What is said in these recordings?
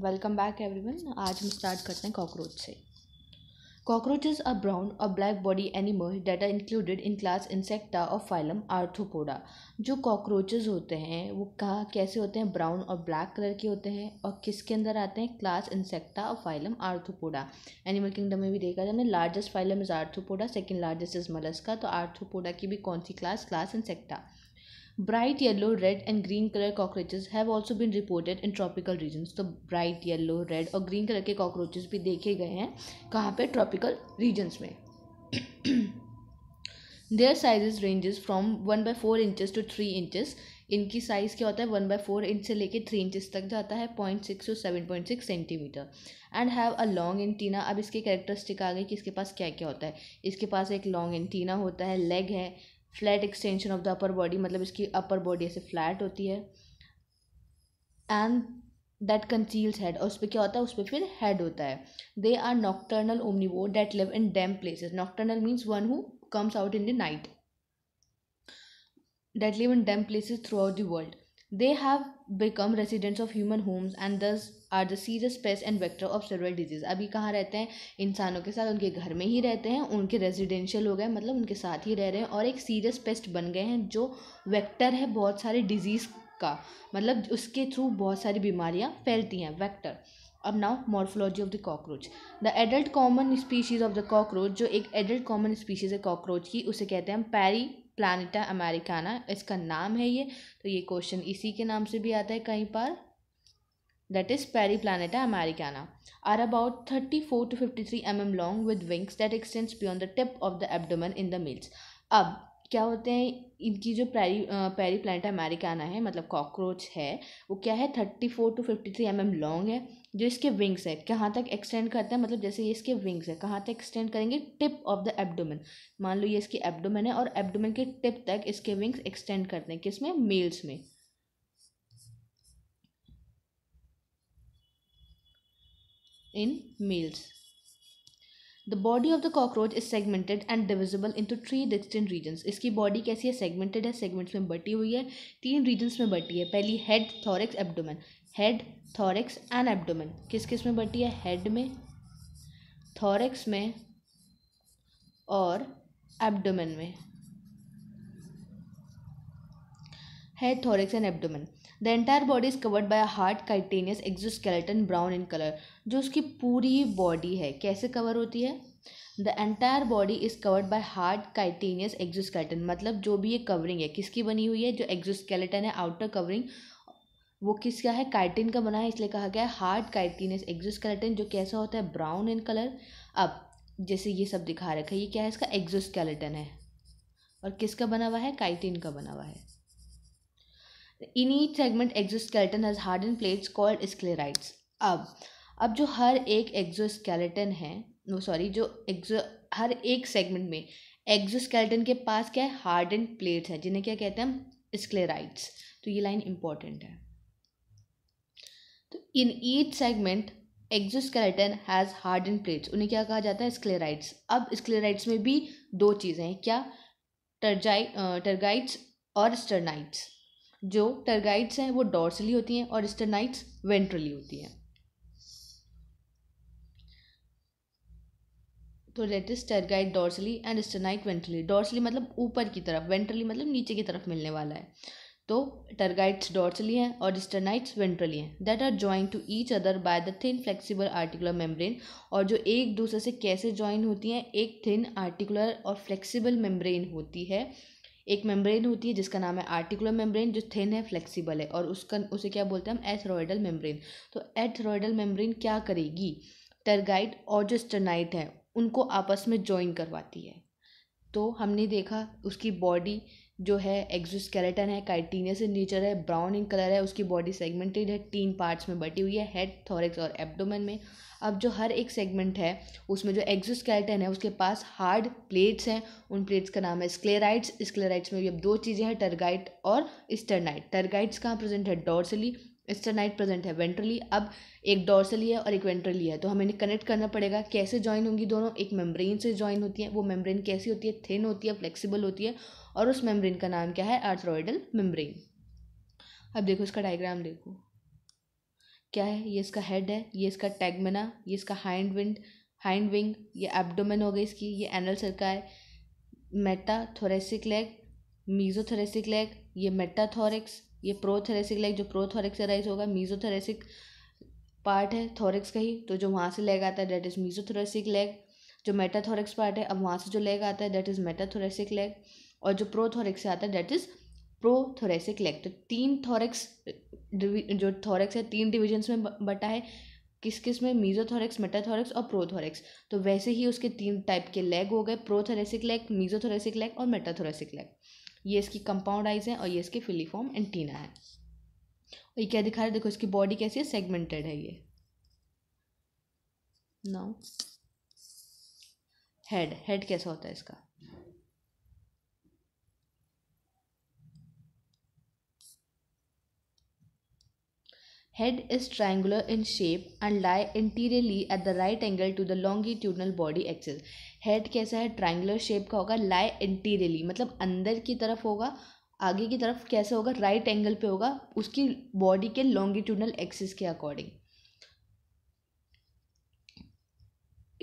Welcome back everyone आज हम start करते हैं कॉकरोच से कॉकरोचेज आर ब्राउन और black body animal that are included in class Insecta और फाइलम आर्थोपोडा जो कॉकरोचेज होते हैं वो कहाँ कैसे होते हैं ब्राउन और ब्लैक कलर के होते हैं और किसके अंदर आते हैं क्लास इंसेक्टा और फाइलम आर्थोपोडा एनिमल किंगडम में भी देखा जाए largest phylum is Arthropoda second largest is Mollusca तो आर्थोपोडा की भी कौन सी class class Insecta bright yellow red and green colour cockroaches have also been reported in tropical regions. तो ब्राइट येलो रेड और ग्रीन कलर के cockroaches भी देखे गए हैं कहाँ पर ट्रॉपिकल रीजन्स में their sizes ranges from one by four inches to three inches इनकी साइज़ क्या होता है वन बाई फोर इंच से लेकर थ्री इंचज़ तक जाता है point six to seven point six centimetre and have a long antenna अब इसके करेक्टरिस्टिक आ गई कि इसके पास क्या क्या होता है इसके पास एक लॉन्ग एंटीना होता है लेग है flat extension of the upper body मतलब इसकी अपर बॉडी ऐसे फ्लैट होती है एंड दैट कंसील्स हेड और उस पर क्या होता है उस पर फिर हेड होता है दे आर नॉक्टर्नल वो that live in damp places nocturnal means one who comes out in the night that live in damp places throughout the world they have become residents of human homes and thus are the serious pest and vector of several diseases अभी कहाँ रहते हैं इंसानों के साथ उनके घर में ही रहते हैं उनके रेजिडेंशियल हो गए मतलब उनके साथ ही रह रहे हैं और एक सीरियस पेस्ट बन गए हैं जो वेक्टर है बहुत सारे डिजीज़ का मतलब उसके थ्रू बहुत सारी बीमारियाँ फैलती हैं वैक्टर अब now morphology of the cockroach the adult common species of the cockroach जो एक एडल्ट कॉमन स्पीशीज़ है कॉकरोच की उसे कहते हैं पैरी प्लानिटा अमेरिकाना इसका नाम है ये तो ये क्वेश्चन इसी के नाम से भी आता है कहीं पर that is Periplaneta americana, are about 34 to 53 mm long with wings that extends beyond the tip of the abdomen in the males. अब क्या होते हैं इनकी जो पैरी पैरी प्लानट अमेरिकाना है मतलब कॉकरोच है वो क्या है thirty four to fifty three M M long है जो इसके विंग्स है कहाँ तक एक्सटेंड करते हैं मतलब जैसे ये इसके विंग्स है कहाँ तक एक्सटेंड करेंगे टिप ऑफ द एब्डोमेन मान लो ये इसकी एब्डोमेन है और एब्डोमेन के टिप तक इसके विंग्स एक्सटेंड करते हैं किस में मेल्स में in males. The body of the cockroach is segmented and divisible into three distinct regions इसकी बॉडी कैसी है सेगमेंटेड है सेगमेंट्स में बटी हुई है तीन रीजन्स में बटी है पहली head thorax abdomen head thorax and abdomen किस किस में बटी है हेड में थॉरिक्स में और एब्डोमेन में head thorax and abdomen the entire body is covered by hard chitinous exoskeleton brown in colour जो उसकी पूरी बॉडी है कैसे कवर होती है the entire body is covered by hard chitinous exoskeleton मतलब जो भी ये कवरिंग है किसकी बनी हुई है जो एक्जोस्केलेटन है आउटर कवरिंग वो किसका है काइटिन का बना है इसलिए कहा गया है हार्ड काइटिनियस एक्जोस्केलेटन जो कैसा होता है ब्राउन इन कलर अब जैसे ये सब दिखा रखा है ये क्या है इसका एक्जोस्केलेटन है और किसका बना हुआ है काइटिन का बना हुआ है each segment segment has hard and plates called sclerites अब अब जो हर एक एग्जोस्केलेटन है नो सॉरी जो एक्जो हर एक सेगमेंट में एग्जोस्केलेटन के पास क्या है हार्ड एंड प्लेट्स हैं जिन्हें क्या कहते हैं हम स्क्लेराइट्स तो ये लाइन इंपॉर्टेंट है तो in each segment exoskeleton has hard and plates उन्हें क्या कहा जाता है स्क्लेराइट्स अब स्क्लेराइट्स में भी दो चीज़ें हैं क्या टर्जाइ टर्गाइट्स और स्टर्नाइट्स जो टर्गाइट्स हैं वो डॉर्सली होती हैं और स्टरनाइट्स वेंट्रली होती हैं तो let is tergite dorsally and sternite ventrally dorsally मतलब ऊपर की तरफ वेंट्रली मतलब नीचे की तरफ मिलने वाला है तो टर्गाइट्स डॉर्सली हैं और स्टरनाइट्स वेंट्रली हैं that are join to each other by the thin flexible articular membrane और जो एक दूसरे से कैसे ज्वाइन होती हैं एक थिन आर्टिकुलर और फ्लेक्सिबल मेम्ब्रेन होती है एक मेम्ब्रेन होती है जिसका नाम है आर्टिकुलर मेम्ब्रेन जो थिन है फ्लेक्सिबल है और उसका उसे क्या बोलते हैं हम एथरॉयडल मेम्ब्रेन तो एथरॉयडल मेम्ब्रेन क्या करेगी टर्गाइट और जो स्टर्नाइट है उनको आपस में ज्वाइन करवाती है तो हमने देखा उसकी बॉडी जो है एक्जोस्केलेटन है काइटीनियस इन नेचर है ब्राउन इन कलर है उसकी बॉडी सेगमेंटेड है तीन पार्ट्स में बटी हुई है हेड थॉरिक्स और एब्डोमेन में अब जो हर एक सेगमेंट है उसमें जो एक्जोस्केलेटन है उसके पास हार्ड प्लेट्स हैं उन प्लेट्स का नाम है स्क्लेराइट्स स्क्लेराइट्स में भी अब दो चीज़ें हैं टर्गाइट और स्टर्नाइट टर्गाइट्स कहाँ प्रेजेंट है डॉर्सली एस्टरनाइट प्रेजेंट है वेंट्रली अब एक डोर्सली है और एक वेंट्रली है तो हमें इन्हें कनेक्ट करना पड़ेगा कैसे ज्वाइन होंगी दोनों एक मेम्ब्रेन से ज्वाइन होती है वो मेम्ब्रेन कैसी होती है थिन होती है फ्लेक्सिबल होती है और उस मेम्ब्रेन का नाम क्या है आर्थ्रोइडल मेम्ब्रेन अब देखो इसका डायग्राम देखो क्या है ये इसका हेड है ये इसका टैगमना ये इसका हाइंड विंड हाइंड विंग ये एब्डोमेन हो गई इसकी ये एनल है metathoracic leg mesothoracic leg ये मेटाथोरिक्स ये प्रोथेरेसिक लेग जो प्रोथोरेक्सराइज होगा मीजोथेरेसिक पार्ट है थोरिक्स का ही तो जो वहाँ से लेग आता है डेट इज़ मीजोथोरेसिक लेग जो मेटाथोरिक्स पार्ट है अब वहाँ से जो लेग आता है डेट इज़ मेटाथोरेसिक लेग और जो प्रोथोरिक्स से आता है डेट इज़ प्रोथोरेसिक लेग तो तीन थोरिक्स जो थोरिक्स है तीन डिविजन्स में बटा है किस किस में मीजोथोरिक्स मेटाथोरिक्स और प्रोथोरिक्स तो वैसे ही उसके तीन टाइप के लेग हो गए प्रोथोरेसिक लेग मीजोथोरेसिक लेग और मेटाथोरेसिक लेग ये इसकी कंपाउंड आइज है और ये इसकी फिलीफॉर्म एंटीना है और ये क्या दिखा रहे देखो इसकी बॉडी कैसी है सेगमेंटेड है ये नाउ हेड हेड कैसा होता है इसका head is triangular in shape and lie anteriorly at the right angle to the longitudinal body axis head कैसा है ट्राइंगुलर शेप का होगा लाए इंटीरियरली मतलब अंदर की तरफ होगा आगे की तरफ कैसा होगा राइट एंगल पे होगा उसकी बॉडी के लॉन्गिट्यूडल एक्सिस के according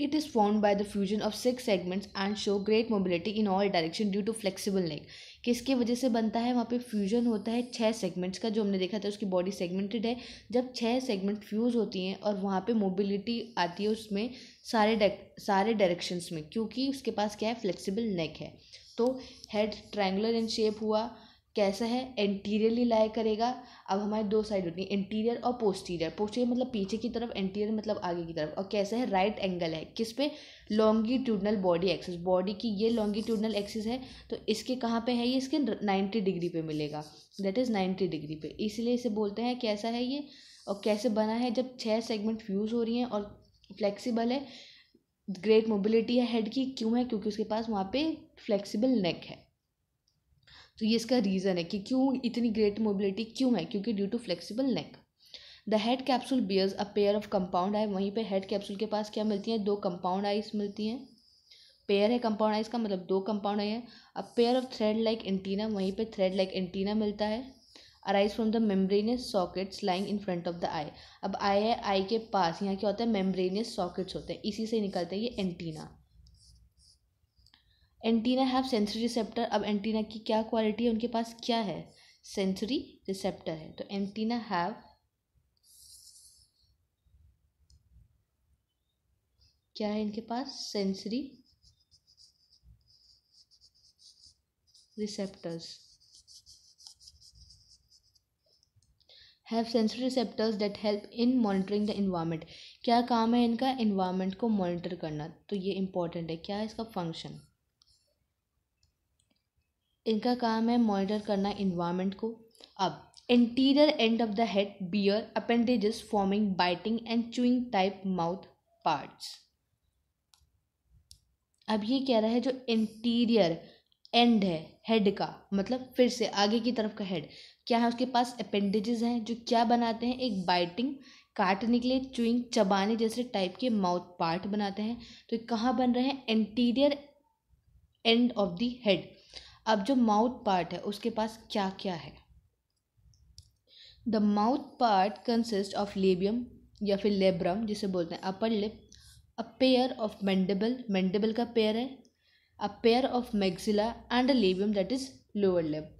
it is form by the fusion of six segments and show great mobility in all direction due to flexible neck किसके वजह से बनता है वहाँ पे फ्यूजन होता है छः सेगमेंट्स का जो हमने देखा था उसकी बॉडी सेगमेंटेड है जब छः सेगमेंट फ्यूज़ होती हैं और वहाँ पे मोबिलिटी आती है उसमें सारे सारे डायरेक्शंस में क्योंकि उसके पास क्या है फ्लेक्सिबल नेक है तो हेड ट्रायंगुलर इन शेप हुआ कैसा है एंटीरियरली लाई करेगा अब हमारे दो साइड होती है इंटीरियर और पोस्टीरियर पोस्टीरियर मतलब पीछे की तरफ इंटीरियर मतलब आगे की तरफ और कैसा है राइट right एंगल है किस पे लॉन्गिट्यूडनल बॉडी एक्सिस बॉडी की ये लॉन्गिट्यूडनल एक्सिस है तो इसके कहाँ पे है ये इसके नाइन्टी डिग्री पे मिलेगा दैट इज़ नाइन्टी डिग्री पे इसलिए इसे बोलते हैं कैसा है ये और कैसे बना है जब छः सेगमेंट फ्यूज़ हो रही हैं और फ्लेक्सिबल है ग्रेट मोबिलिटी है हेड की क्यों है क्योंकि उसके पास वहाँ पे फ्लेक्सिबल नेक है तो ये इसका रीज़न है कि क्यों इतनी ग्रेट मोबिलिटी क्यों है क्योंकि due to flexible neck the head capsule bears a pair of compound eye वहीं पे हेड कैप्सूल के पास क्या मिलती हैं दो कंपाउंड आइस मिलती हैं पेयर है कंपाउंड आइस का मतलब दो कंपाउंड आई है a pair of thread like antenna वहीं पे थ्रेड लाइक एंटीना मिलता है arise from the membranous sockets lying in front of the eye अब आई है आई के पास यहाँ क्या होता है मेम्ब्रेनियस सॉकेट्स होते हैं इसी से निकलते हैं ये antenna antenna have sensory receptor अब एंटीना की क्या क्वालिटी है उनके पास क्या है सेंसरी रिसेप्टर है तो एंटीना हैव क्या है इनके पास sensory receptors have sensory receptors that help in monitoring the environment क्या काम है इनका इन्वायरमेंट को मॉनिटर करना तो ये इम्पॉर्टेंट है क्या है इसका फंक्शन इनका काम है मॉनिटर करना इन्वामेंट को अब anterior end of the head bear appendages forming biting and chewing type mouth parts अब ये कह रहा है जो इंटीरियर एंड है हेड का मतलब फिर से आगे की तरफ का हेड क्या है उसके पास अपेंडेजेस हैं जो क्या बनाते हैं एक बाइटिंग काटने के लिए चुइंग चबाने जैसे टाइप के माउथ पार्ट बनाते हैं तो कहाँ बन रहे हैं anterior end of the head अब जो माउथ पार्ट है उसके पास क्या क्या है the mouth part consist of labium या फिर लेब्रम जिसे बोलते हैं upper lip a pair of mandible mandible का पेयर है a pair of maxilla and a labium that is lower lip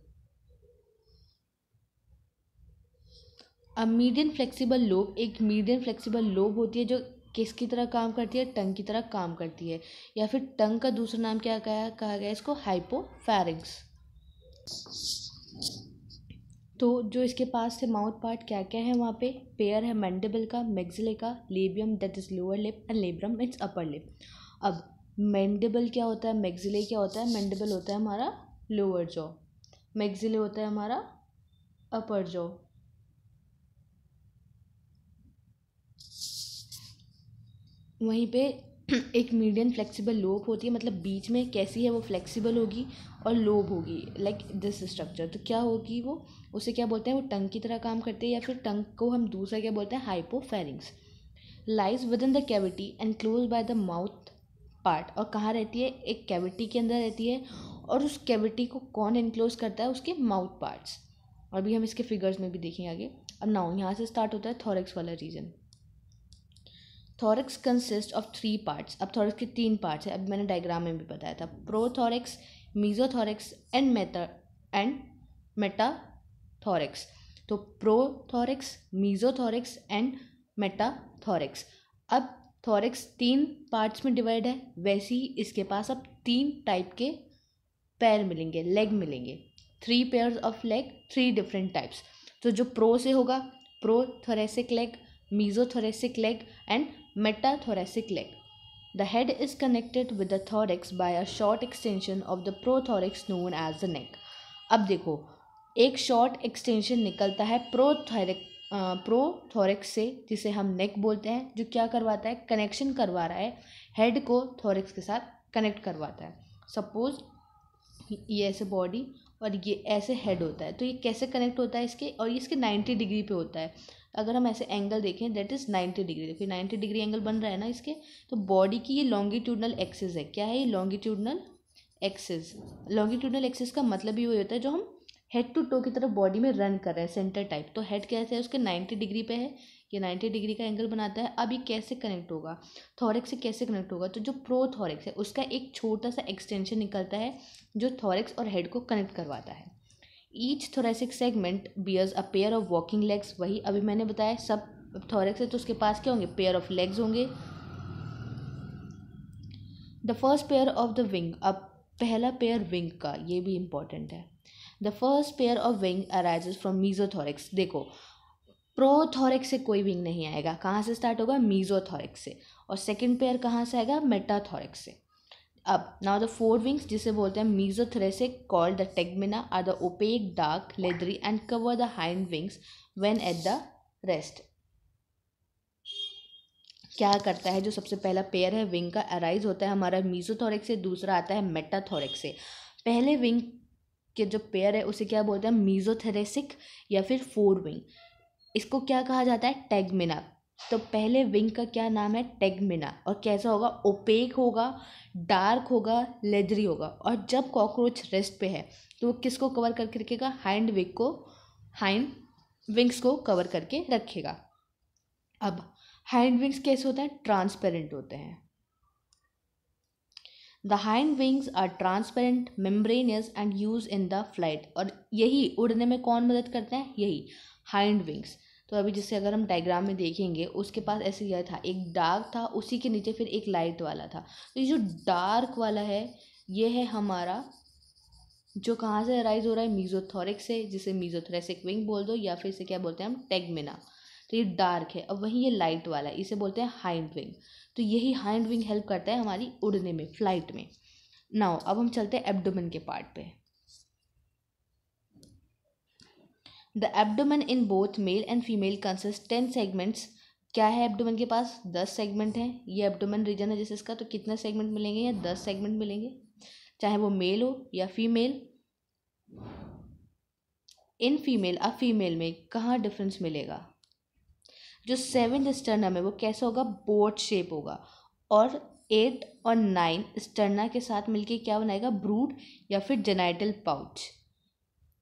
a medium flexible lobe एक मीडियम फ्लेक्सिबल लोब होती है जो किसकी तरह काम करती है टंग की तरह काम करती है या फिर टंग का दूसरा नाम क्या कहा कहा गया इसको हाइपोफैरिंग्स तो जो इसके पास थे माउथ पार्ट क्या क्या है वहाँ पे पेयर है मैंडेबल का मैग्जिले का labium that is lower lip and labrum it's upper lip अब मैंडेबल क्या होता है मैग्जिले क्या होता है मैंडेबल होता है हमारा लोअर जॉ मेग्जिले होता है हमारा अपर जॉ वहीं पे एक मीडियम फ्लेक्सिबल लोब होती है मतलब बीच में कैसी है वो फ्लेक्सिबल होगी और लोब होगी लाइक दिस स्ट्रक्चर तो क्या होगी वो उसे क्या बोलते हैं वो टंग की तरह काम करती है या फिर टंग को हम दूसरा क्या बोलते हैं hypopharynx lies within the cavity and close by the mouth part और कहाँ रहती है एक कैविटी के अंदर रहती है और उस कैविटी को कौन इनक्लोज करता है उसके माउथ पार्ट्स और भी हम इसके फिगर्स में भी देखेंगे आगे अब नाउ यहाँ से स्टार्ट होता है थॉरेक्स वाला region thorax consist of three parts अब थॉरिक्स के तीन पार्ट्स हैं अब मैंने डायग्राम में भी बताया था prothorax mesothorax and meta and metathorax तो प्रोथॉरिक्स मीजोथॉरिक्स एंड मेटाथॉरिक्स अब थॉरिक्स तीन पार्ट्स में डिवाइड है वैसे ही इसके पास अब तीन टाइप के पैर मिलेंगे लेग मिलेंगे three pair of leg three different types तो जो प्रो से होगा prothoracic leg mesothoracic leg and metathoracic leg. The head is connected with the thorax by a short extension of the prothorax known as the neck. अब देखो एक short extension निकलता है प्रोथोरिक prothorax से जिसे हम नेक बोलते हैं जो क्या करवाता है कनेक्शन करवा रहा है हेड को थोरिक्स के साथ कनेक्ट करवाता है सपोज ये ऐसे बॉडी और ये ऐसे हेड होता है तो ये कैसे कनेक्ट होता है इसके और ये इसके नाइन्टी डिग्री पे होता है अगर हम ऐसे एंगल देखें दैट इज़ नाइन्टी डिग्री देखिए नाइन्टी डिग्री एंगल बन रहा है ना इसके तो बॉडी की ये लॉन्गिट्यूडनल एक्सेस है क्या है ये लॉन्गिट्यूडनल एक्सेस लॉन्गिट्यूडनल एक्सेस का मतलब ये होता है जो हम हेड टू टो की तरफ बॉडी में रन कर रहे हैं सेंटर टाइप तो हेड कैसे है उसके नाइन्टी डिग्री पे है ये नाइन्टी डिग्री का एंगल बनाता है अब ये कैसे कनेक्ट होगा थॉरिक से कैसे कनेक्ट होगा तो जो प्रो थॉरेक्स है उसका एक छोटा सा एक्सटेंशन निकलता है जो थॉरिक्स और हेड को कनेक्ट करवाता है each thoracic segment bears a pair of walking legs वही अभी मैंने बताया सब थॉरिक्स है तो उसके पास क्या होंगे पेयर ऑफ लेग्स होंगे the first pair of the wing अब पहला पेयर विंग का ये भी इम्पॉर्टेंट है the first pair of wing arise from mesothorax देखो प्रोथोरिक्स से कोई विंग नहीं आएगा कहाँ से स्टार्ट होगा मीजोथोरिक्स से और सेकेंड पेयर कहाँ से आएगा मेटाथोरिक्स से अब नाउ द फोर विंग्स जिसे बोलते हैं mesothoracic called the tegmina are the opaque dark leathery and cover the hind wings when at the rest क्या करता है जो सबसे पहला पेयर है विंग का अराइज होता है हमारा मीजोथोरिक से दूसरा आता है मेटाथोरिक से पहले विंग के जो पेयर है उसे क्या बोलते हैं मीजोथेरेसिक या फिर फोर विंग इसको क्या कहा जाता है टैगमिना तो पहले विंग का क्या नाम है टेगमिना और कैसा होगा ओपेक होगा डार्क होगा लेदरी होगा और जब कॉकरोच रेस्ट पे है तो वो किसको कवर करके रखेगा हाइंड विंग को हाइंड विंग्स को कवर करके रखेगा अब हैंड विंग्स कैसे होते हैं ट्रांसपेरेंट होते हैं the hind wings are transparent membranous and use in the flight और यही उड़ने में कौन मदद करते हैं यही हाइंड विंग्स तो अभी जैसे अगर हम डायग्राम में देखेंगे उसके पास ऐसे यह था एक डार्क था उसी के नीचे फिर एक लाइट वाला था तो ये जो डार्क वाला है ये है हमारा जो कहाँ से अराइज हो रहा है मीजोथोरिक से जिसे मीजोथोरेसिक विंग बोल दो या फिर इसे क्या बोलते हैं हम टेगमिना तो ये डार्क है अब वहीं ये लाइट वाला है इसे बोलते हैं हाइंड विंग तो यही हाइंड विंग हेल्प करता है हमारी उड़ने में फ्लाइट में नाउ अब हम चलते हैं एबडोमिन के पार्ट पे the abdomen in both male and female consist ten segments क्या है एबडोमन के पास दस सेगमेंट हैं ये एबडोमन रीजन है जैसे इसका तो कितना सेगमेंट मिलेंगे या दस सेगमेंट मिलेंगे चाहे वो मेल हो या फीमेल इन फीमेल और फीमेल में कहाँ डिफरेंस मिलेगा जो सेवन स्टर्नम है वो कैसा होगा बोट शेप होगा और एट और नाइन स्टर्ना के साथ मिलके क्या बनाएगा ब्रूड या फिर जेनाइटल पाउच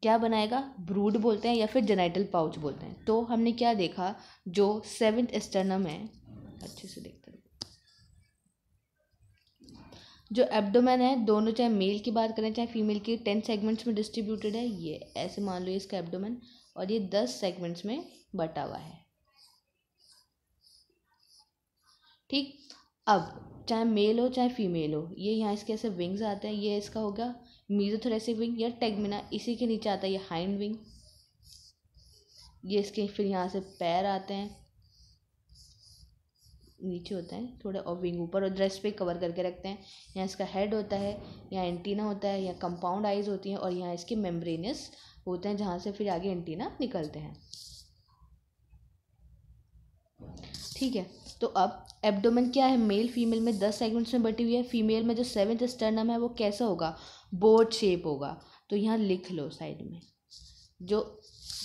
क्या बनाएगा ब्रूड बोलते हैं या फिर जेनाइटल पाउच बोलते हैं तो हमने क्या देखा जो सेवेंथ एस्टर्नम है अच्छे से देखते हैं जो एब्डोमेन है दोनों चाहे मेल की बात करें चाहे फीमेल की टेन सेगमेंट्स में डिस्ट्रीब्यूटेड है ये ऐसे मान लो इसका एब्डोमेन और ये दस सेगमेंट्स में बटा हुआ है ठीक अब चाहे मेल हो चाहे फीमेल हो ये यहाँ इसके ऐसे विंग्स आते हैं ये इसका होगा मीजोथोरेसिक विंग या टेगमिना इसी के नीचे आता है ये हाइंड विंग ये इसके फिर यहाँ से पैर आते हैं नीचे होते हैं थोड़े और विंग ऊपर और ड्रेस पे कवर करके रखते हैं यहाँ इसका हेड होता है यहाँ एंटीना होता है यहाँ कंपाउंड आइज होती हैं और यहाँ इसके मेम्ब्रेनियस होते हैं जहाँ से फिर आगे एंटीना निकलते हैं ठीक है तो अब एब्डोमेन क्या है मेल फीमेल में दस सेगमेंट्स में बटी हुई है फीमेल में जो सेवेंथ स्टर्नम है वो कैसा होगा बोर्ड शेप होगा तो यहाँ लिख लो साइड में जो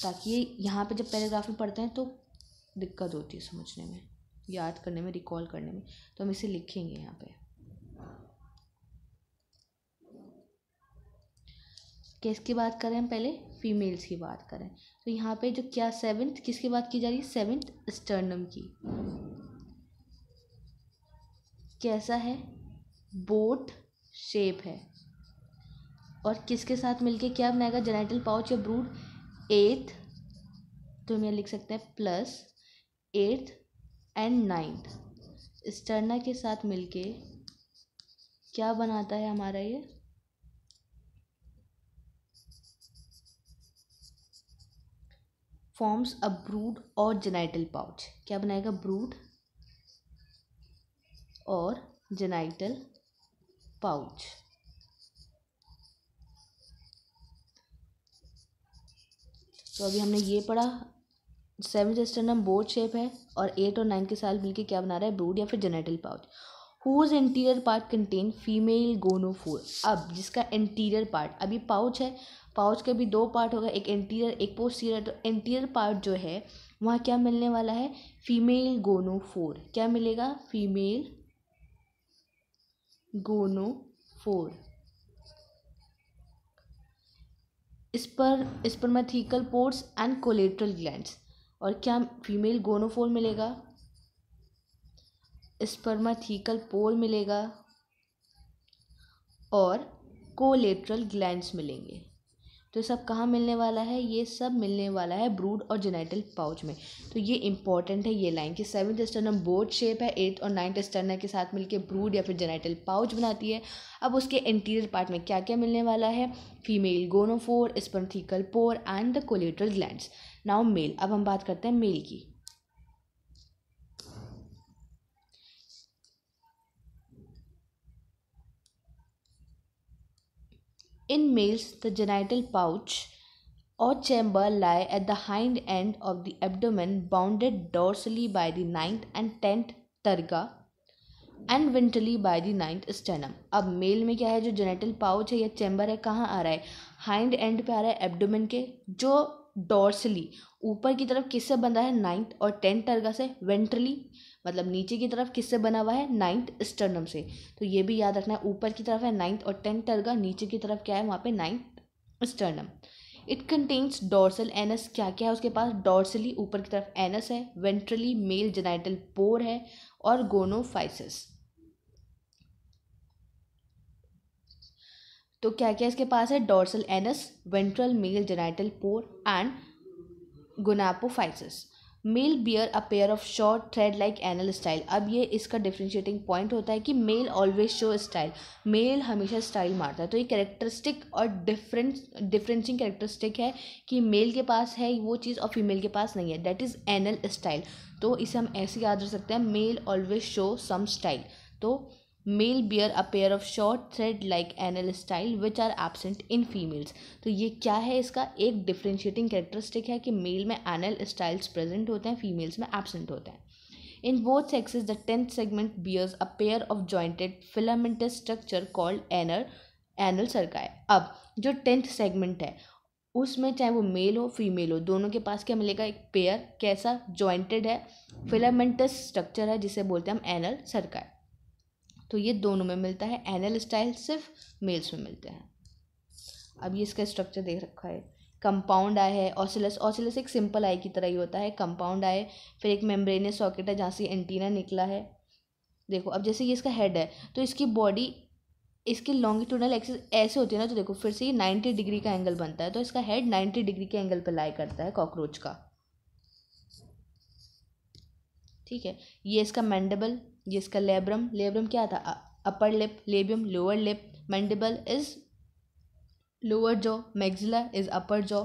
ताकि यहाँ पर जब पैराग्राफ में पढ़ते हैं तो दिक्कत होती है समझने में याद करने में रिकॉल करने में तो हम इसे लिखेंगे यहाँ पे किसकी बात करें हम पहले फीमेल्स की बात करें तो यहाँ पे जो क्या सेवेंथ किसकी बात की जा रही है सेवेंथ स्टर्नम की कैसा है बोट शेप है और किसके साथ मिलके क्या बनाएगा जेनेटल पाउच या ब्रूड एट तो हम यह लिख सकते हैं plus eighth and ninth sterna के साथ मिलके क्या बनाता है हमारा ये फॉर्म्स अ ब्रूड और जेनाइटल पाउच क्या बनाएगा ब्रूड और जेनाइटल पाउच तो अभी हमने ये पढ़ा सेवन स्टर्नम बोर्ड शेप है और एट और नाइन के साल मिलके क्या बना रहा है ब्रूड या फिर genital pouch whose interior part contain female gonophore अब जिसका इंटीरियर पार्ट अभी पाउच है पाउच के भी दो पार्ट होगा एक इंटीरियर एक पोस्टीरियर तो इंटीरियर पार्ट जो है वहाँ क्या मिलने वाला है फीमेल गोनोफोर क्या मिलेगा फीमेल गोनोफोर पर spermathecal pores and collateral glands और क्या फीमेल गोनोफोर मिलेगा स्पर्माथीकल पोर मिलेगा और कोलेट्रल ग्लैंड्स मिलेंगे तो सब कहाँ मिलने वाला है ये सब मिलने वाला है ब्रूड और जेनाइटल पाउच में तो ये इंपॉर्टेंट है ये लाइन कि सेवन्थ स्टर्नम बोर्ड शेप है एट्थ और नाइन्थ स्टर्नम के साथ मिलकर ब्रूड या फिर जेनाइटल पाउच बनाती है अब उसके इंटीरियर पार्ट में क्या क्या मिलने वाला है female gonophore spermathecal pore and the collateral gland now male अब हम बात करते हैं मेल की in males the genital pouch और chamber lie at the hind end of the abdomen bounded dorsally by the ninth and tenth terga and ventrally by the ninth sternum अब male में क्या है जो जेनेटल पाउच है या chamber है कहाँ आ रहा है हाइंड एंड पे आ रहा है एबडोमिन के जो डोर्सली ऊपर की तरफ किससे बना है नाइन्थ और टेंथ टर्गा से वेंट्रली मतलब नीचे की तरफ किससे बना हुआ है नाइन्थ स्टर्नम से तो ये भी याद रखना है ऊपर की तरफ है नाइन्थ और टेंथ टर्गा नीचे की तरफ क्या है वहाँ पे ninth sternum it contains dorsal anus क्या क्या है उसके पास डोर्सली ऊपर की तरफ एनस है वेंट्रली मेल जेनाइटल पोर है और गोनोफाइसिस तो क्या क्या इसके पास है dorsal anus ventral male genital pore and gonapophysis male bear a pair of short thread like anal style अब ये इसका डिफ्रेंशिएटिंग पॉइंट होता है कि male always show style male हमेशा स्टाइल मारता है तो ये करेक्टरिस्टिक और डिफरेंस डिफरेंसिंग करेक्टरिस्टिक है कि मेल के पास है वो चीज़ और फीमेल के पास नहीं है दैट इज़ एनल स्टाइल तो इसे हम ऐसे याद रख सकते हैं male always show some style तो male bear a pair of short thread like anal style which are absent in females तो ये क्या है इसका एक डिफ्रेंशिएटिंग कैरेक्टरिस्टिक है कि मेल में एनल स्टाइल्स प्रेजेंट होते हैं फीमेल्स में एबसेंट होते हैं in both sexes the tenth segment bears a pair of jointed filamentous structure called anal anal cerci अब जो टेंथ सेगमेंट है उसमें चाहे वो मेल हो फीमेल हो दोनों के पास क्या मिलेगा एक पेयर कैसा जॉइंटेड है फिलामेंटस स्ट्रक्चर है जिसे बोलते हैं हम एनल सरकाय तो ये दोनों में मिलता है एनल स्टाइल सिर्फ मेल्स में मिलते हैं अब ये इसका स्ट्रक्चर देख रखा है कंपाउंड आई है ऑसिलस ऑसिलस एक सिंपल आई की तरह ही होता है कंपाउंड आए फिर एक मेम्ब्रेनियस सॉकेट है जहाँ से एंटीना निकला है देखो अब जैसे ये इसका हेड है तो इसकी बॉडी इसकी लॉन्गिट्यूडल एक्सिस ऐसे होती है ना तो देखो फिर से ये नाइन्टी डिग्री का एंगल बनता है तो इसका हेड नाइन्टी डिग्री के एंगल पर लाई करता है कॉकरोच का ठीक है ये इसका मैंडेबल जिसका लेब्रम लेब्रम क्या था upper lip labium lower lip mandible is lower जो मैग्जिला इज़ अपर जो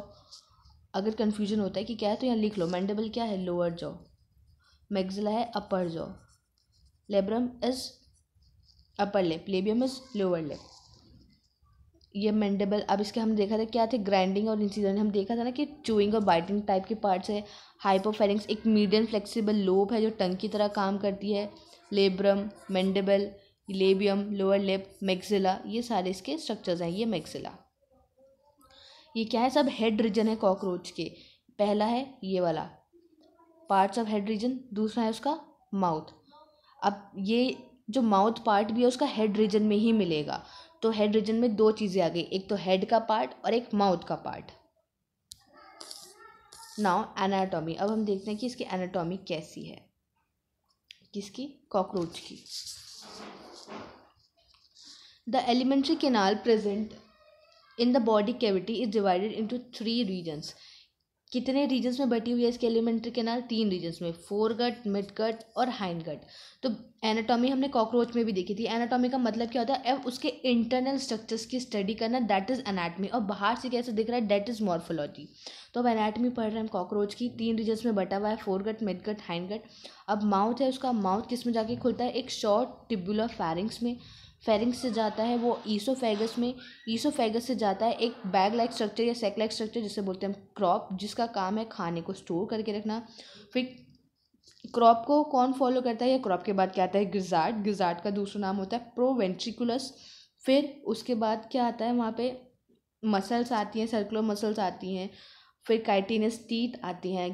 अगर कन्फ्यूजन होता है कि क्या है तो यहाँ लिख लो मैंडेबल क्या है लोअर जो मैग्जिला है अपर जो labrum is upper lip labium is lower lip ये मैंडेबल अब इसके हम देखा था क्या थे ग्राइंडिंग और इंसीजन हम देखा था ना कि चूइंग और बाइटिंग टाइप के पार्ट्स है हाइपोफेरिंग्स एक मीडियम फ्लेक्सिबल लोब है जो टंग की तरह काम करती है labrum mandible labium lower lip maxilla ये सारे इसके स्ट्रक्चर्स हैं ये मैक्सिला ये क्या है सब हेड रीजन है कॉकरोच के पहला है ये वाला पार्ट्स ऑफ हेड रीजन दूसरा है उसका माउथ अब ये जो माउथ पार्ट भी है उसका हेड रीजन में ही मिलेगा तो हेड रीजन में दो चीज़ें आ गई एक तो हेड का पार्ट और एक माउथ का पार्ट नाउ एनाटॉमी अब हम देखते हैं कि इसकी एनाटॉमी कैसी है किसकी कॉकरोच की the alimentary canal present in the body cavity is divided into three regions कितने रीजन्स में बटी हुई है इसके एलिमेंट्री कैनाल तीन रीजन्स में फोर गट मिड गट और हाइंड गट तो एनाटॉमी हमने कॉकरोच में भी देखी थी एनाटॉमी का मतलब क्या होता है उसके इंटरनल स्ट्रक्चर्स की स्टडी करना दैट इज़ एनाटमी और बाहर से कैसे दिख रहा है दैट इज़ मॉर्फोलॉजी तो अब एनाटमी पढ़ रहे हैं हम कॉकरोच की तीन रीजन्स में बटा हुआ है fore gut mid gut hind gut अब माउथ है उसका माउथ किस में जाके खुलता है एक शॉर्ट टिब्यूलर फैरिंग्स में फेरिंग्स से जाता है वो ईसोफेगस में ईसोफेगस से जाता है एक बैग लाइक स्ट्रक्चर या सेक लाइक स्ट्रक्चर जिसे बोलते हैं क्रॉप जिसका काम है खाने को स्टोर करके रखना फिर क्रॉप को कौन फॉलो करता है या क्रॉप के बाद क्या आता है गिजार्ड गिजार्ड का दूसरा नाम होता है प्रोवेंट्रिकुलस फिर उसके बाद क्या आता है वहाँ पे मसल्स आती हैं सर्कुलर मसल्स आती हैं फिर काइटिनस टीथ आती हैं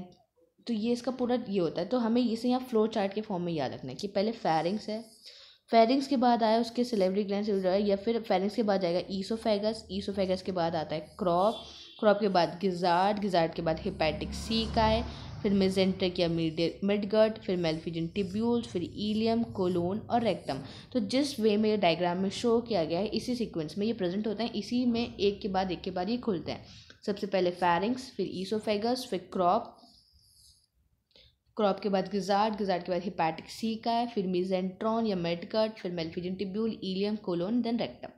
तो ये इसका पूरा ये होता है तो हमें इसे यहाँ फ्लो चार्ट के फॉर्म में याद रखना है कि पहले फैरिंग्स है फेरिंग्स के बाद आया उसके सिलेवरी ग्लैंड या फिर फेरिंग्स के बाद जाएगा ईसोफेगस ईसोफेगस के बाद आता है क्रॉप क्रॉप के बाद गिजार्ड गिजार्ड के बाद हिपैटिक सी का है फिर मेजेंट्रिक या मिडगट फिर मेल्फिजन टिब्यूल्स फिर ईलियम कोलोन और रेक्टम तो जिस वे में डायग्राम में शो किया गया है इसी सीक्वेंस में ये प्रेजेंट होते हैं इसी में एक के बाद एक के बाद ये खुलते हैं सबसे पहले फेरिंग्स फिर ईसोफेगस फिर क्रॉप क्रॉप के बाद गिजार्ड गिजार्ड के बाद हिपैटिक सी का है फिर मिजेंट्रॉन या मेडकट फिर malpighian tubule ileum colon then rectum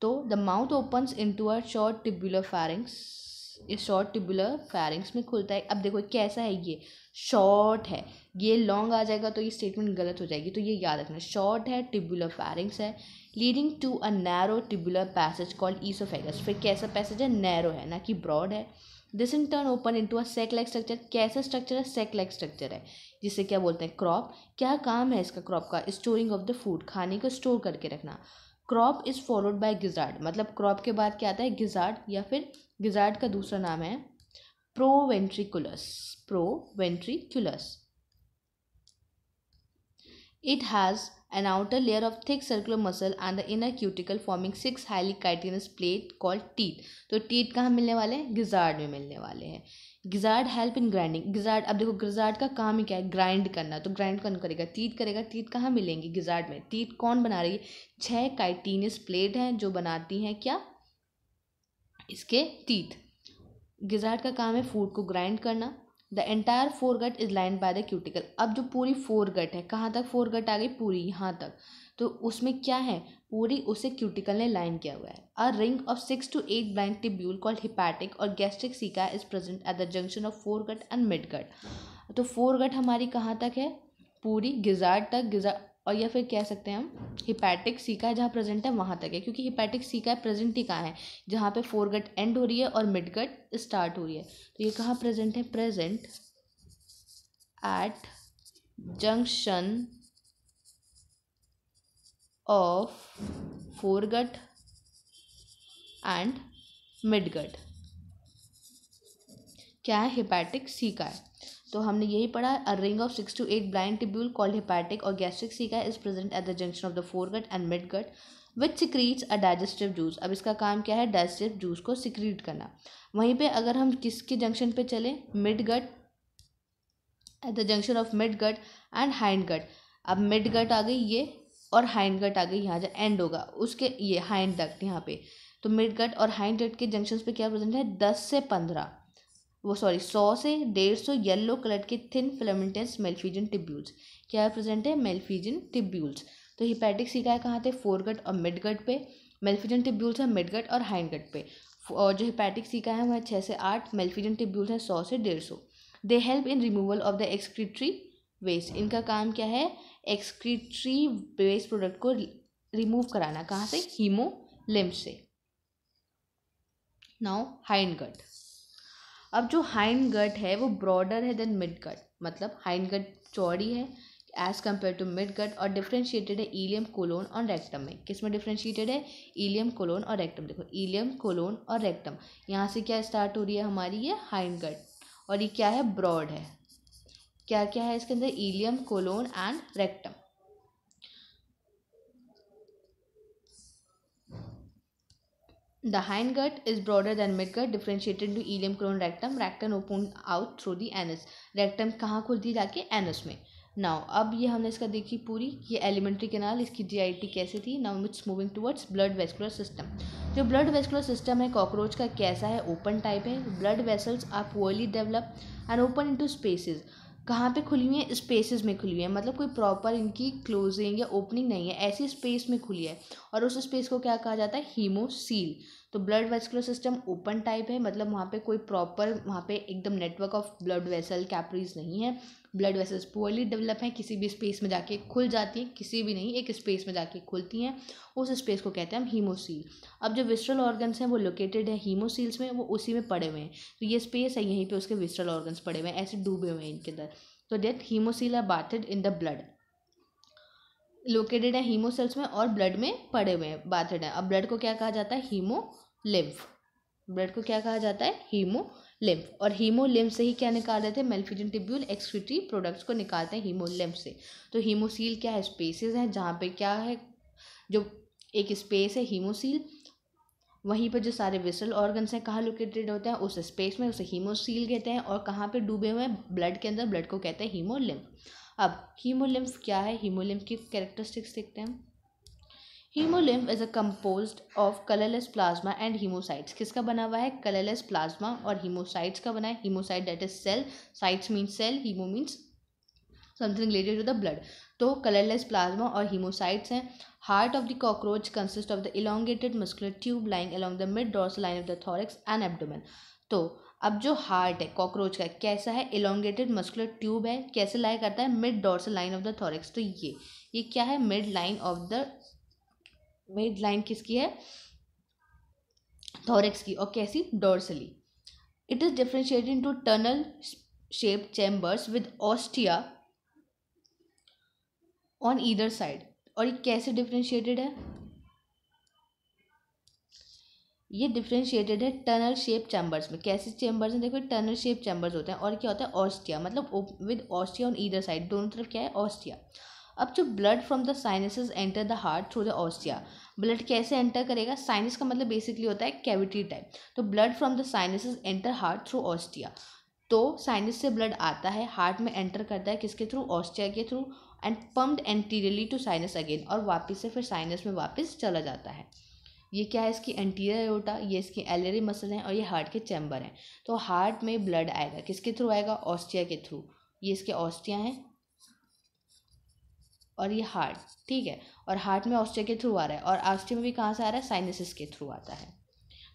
तो the mouth opens to uh short tubular pharynx ये शॉर्ट टिब्यूलर फैरिंग्स में खुलता है अब देखो कैसा है ये शॉर्ट है ये लॉन्ग आ जाएगा तो ये स्टेटमेंट गलत हो जाएगी तो ये याद रखना शॉर्ट है टिब्यूलर फैरिंग्स है leading to a narrow tubular passage called oesophagus फिर कैसा पैसेज है नैरो है ना कि ब्रॉड है this in turn open into a sac like structure कैसा स्ट्रक्चर है सेक लाइक स्ट्रक्चर है जिसे क्या बोलते हैं क्रॉप क्या काम है इसका क्रॉप का स्टोरिंग ऑफ द फूड खाने को स्टोर करके रखना crop is followed by gizzard मतलब क्रॉप के बाद क्या आता है गिजार्ड या फिर गिजार्ड का दूसरा नाम है proventriculus proventriculus it has an outer layer of thick circular muscle and the inner cuticle forming six highly chitinous plate called teeth. तो teeth कहाँ मिलने वाले हैं गिजार्ड में मिलने वाले हैं gizzard help in grinding gizzard अब देखो गिजार्ड का काम ही क्या है ग्राइंड करना तो ग्राइंड कौन करेगा तीत करेगा तीत कहाँ मिलेंगी गिजार्ड में तीत कौन बना रही है छः काइटिनस प्लेट हैं जो बनाती हैं क्या इसके तीत गिजार्ड का काम है फूड को ग्राइंड करना the entire fore gut is line by the cuticle अब जो पूरी फोर गट है कहाँ तक फोर गट आ गई पूरी यहाँ तक तो उसमें क्या है पूरी उसे क्यूटिकल ने लाइन किया हुआ है a ring of six to eight blind tubule called hepatic और gastric caeca is present at the junction of fore gut and mid gut तो फोर गट हमारी कहाँ तक है पूरी गिजार्ड तक गिजार और या फिर कह सकते हैं हम हिपैटिक सीका है जहाँ प्रेजेंट है वहाँ तक है क्योंकि हिपैटिक सीका है प्रेजेंट ही कहाँ है जहाँ पे फोरगट एंड हो रही है और मिडगट स्टार्ट हो रही है तो ये कहाँ प्रेजेंट है present at junction of foregut and midgut क्या है हिपैटिक सीका है तो हमने यही पढ़ा a ring of six to eight blind tubule called hepatic और gastric caeca is present at the junction of the fore gut and mid gut which secretes a digestive juice अब इसका काम क्या है डाइजेस्टिव जूस को secrete करना वहीं पे अगर हम किसके जंक्शन पे चले mid gut at the junction of mid gut and hind gut अब मिड गट आ गई ये और हाइंड गट आ गई यहाँ जो एंड होगा उसके ये हाइंड गट यहाँ पे तो मिड गट और हाइंड गट के जंक्शन पे क्या प्रेजेंट है दस से पंद्रह वो सॉरी सौ से डेढ़ सौ येलो कलर के थिन फिलामेंटस मेल्फीजन टिब्यूल्स क्या प्रेजेंट है मेल्फीजन टिब्यूल्स तो हिपैटिक सिकाए कहाँ थे फोरगट और मिडगट पे मेल्फीजन टिब्यूल्स मिड मिडगट और हाइंडगट पे और जो हिपैटिक सिकाए है वह छः से आठ मेल्फीजन टिब्यूल्स हैं सौ से डेढ़ सौ they help in removal of the excretory waste इनका काम क्या है एक्सक्रीटरी वेस्ट प्रोडक्ट को रिमूव कराना कहाँ से हीमोलिम्स से नाउ हाइंड गट अब जो हाइंड गट है वो ब्रॉडर है देन मिड गट मतलब हाइंड गट चौड़ी है as compare to mid gut और डिफ्रेंशिएटेड है ईलियम कोलोन और रेक्टम में किस में डिफ्रेंशिएटेड है ईलियम कोलोन और रेक्टम देखो ईलियम कोलोन और रेक्टम यहाँ से क्या स्टार्ट हो रही है हमारी ये हाइंड गट और ये क्या है ब्रॉड है क्या क्या है इसके अंदर ileum colon and rectum The hindgut is broader than midgut, differentiated into ilium, colon, rectum. Rectum opened out through the anus. Rectum कहाँ खुलती है जाके anus में नाउ अब ये हमने इसका देखी पूरी ये एलिमेंट्री कैनाल इसकी जीआईटी कैसे थी now it's moving towards blood vascular system जो ब्लड वेस्कुलर सिस्टम है कॉकरोच का कैसा है ओपन टाइप है blood vessels are poorly develop and open into spaces कहाँ पे खुली हुई है स्पेसेस में खुली हुई है मतलब कोई प्रॉपर इनकी क्लोजिंग या ओपनिंग नहीं है ऐसी स्पेस में खुली है और उस स्पेस को क्या कहा जाता है हीमोसील तो blood vascular system open type है मतलब वहाँ पे कोई प्रॉपर वहाँ पे एकदम network of blood vessel capillaries नहीं है ब्लड वेसल्स पुअरली डेवलप हैं किसी भी स्पेस में जाके खुल जाती हैं किसी भी नहीं एक स्पेस में जाके खुलती हैं उस स्पेस को कहते हैं हम हीमोसील अब जो विस्ट्रल ऑर्गन्स हैं वो लोकेटेड है हीमोसील्स में वो उसी में पड़े हुए हैं तो ये स्पेस है यहीं पर उसके विस्ट्रल ऑर्गन्स पड़े हुए हैं ऐसे डूबे हुए हैं इनके अंदर तो that haemocoel are bathed in the blood located है हीमो सेल्स में और ब्लड में पड़े हुए हैं बात है अब ब्लड को क्या कहा जाता है हीमो लिम्फ ब्लड को क्या कहा जाता है हीमो लिम्फ और हीमो लिम्फ से ही क्या निकाल रहे थे मेल्फिजन टिब्यूल एक्सक्रिटरी प्रोडक्ट्स को निकालते हैं हीमो लिम्फ से तो हीमोसील क्या है स्पेसिस हैं जहाँ पे क्या है जो एक स्पेस है हीमोसील वहीं पर जो सारे विसल ऑर्गन्स हैं कहाँ लोकेटेड होते हैं उस स्पेस में उसे हीमोसील कहते हैं और कहाँ पर डूबे हुए हैं ब्लड के अंदर ब्लड को कहते हैं हीमोलिम्फ अब हीमोलिम्स क्या है हीमोलिम्स की कैरेक्टरिस्टिक्स देखते हैं haemolymph is a compose of colourless plasma and haemocytes किसका बना हुआ है कलरलेस प्लाज्मा और हीमोसाइट्स का बना है haemocyte that is cell cytes means cell haemo means something related to the blood तो कलरलेस प्लाज्मा और हीमोसाइट्स हैं heart of the cockroach consist of the elongated muscular tube lying along the mid dorsal line of the thorax and abdomen तो अब जो heart है cockroach का कैसा है इलोंगेटेड मस्कुलर ट्यूब है कैसे लाया करता है mid dorsal line of the thorax तो ये ये क्या है mid line of the mid line किसकी है थॉरिक्स की और कैसी dorsally it is differentiated into funnel shape chambers with ostia on either side और ये कैसे डिफ्रेंशिएटेड है ये डिफ्रेंशिएटेड है टनल शेप चैम्बर्स में कैसे चैम्बर्स हैं देखो टनल शेप चैम्बर्स होते हैं और क्या होता है ऑस्टिया मतलब with ostia on either side दोनों तरफ क्या है ऑस्टिया अब जो blood from the sinuses enter the heart through the ostia blood कैसे एंटर करेगा साइनस का मतलब बेसिकली होता है कैविटी टाइप तो blood from the sinus enter heart through ostia तो साइनस से ब्लड आता है हार्ट में एंटर करता है किसके थ्रू ऑस्टिया के through and pumped anteriorly to sinus again और वापस से फिर साइनस में वापस चला जाता है ये क्या है इसकी एंटीरियर एओटा ये इसकी एलरी मसल हैं और ये हार्ट के चैम्बर हैं तो हार्ट में ब्लड आएगा किसके थ्रू आएगा ऑस्टिया के थ्रू ये इसके ऑस्टिया हैं और ये हार्ट ठीक है और हार्ट में ऑस्टिया के थ्रू आ रहा है और ऑस्टिया में भी कहाँ से आ रहा है साइनसिस के थ्रू आता है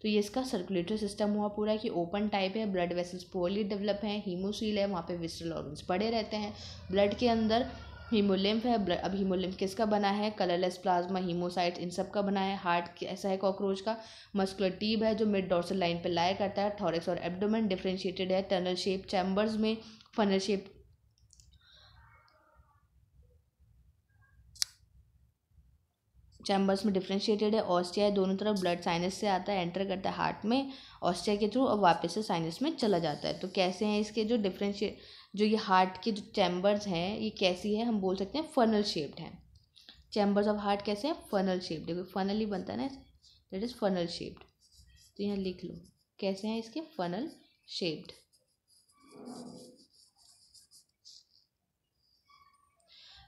तो ये इसका सर्कुलेटरी सिस्टम हुआ पूरा कि ओपन टाइप है ब्लड वेसल्स पोअरली डेवलप हैं हीमोसील है वहाँ पे विस्टल ऑर्गन्स पड़े रहते हैं ब्लड के अंदर हीमोलिम्फ है अब हीमोलिम्फ किसका बना है कलरलेस प्लाज्मा हीमोसाइट इन सब का बना है हार्ट कैसा है कॉकरोच का मस्कुलर टीब है जो मिड डॉर्सल लाइन पे लाया करता है थॉरिक्स और एब्डोमेन डिफ्रेंशिएटेड है टनल शेप चैम्बर्स में फनल शेप चैम्बर्स में डिफ्रेंशिएटेड है ऑस्टिया है दोनों तरफ ब्लड साइनस से आता है एंटर करता है हार्ट में ऑस्टिया के थ्रू और वापस से साइनस में चला जाता है तो कैसे हैं इसके जो डिफ्रेंशिए जो ये हार्ट के जो चैम्बर्स हैं ये कैसी है हम बोल सकते हैं फनल शेप्ड हैं चैम्बर्स ऑफ हार्ट कैसे हैं फनल शेप्ड देखो फनल ही बनता है ना दैट इज़ फनल शेप्ड तो यहाँ लिख लो कैसे हैं इसके funnel shaped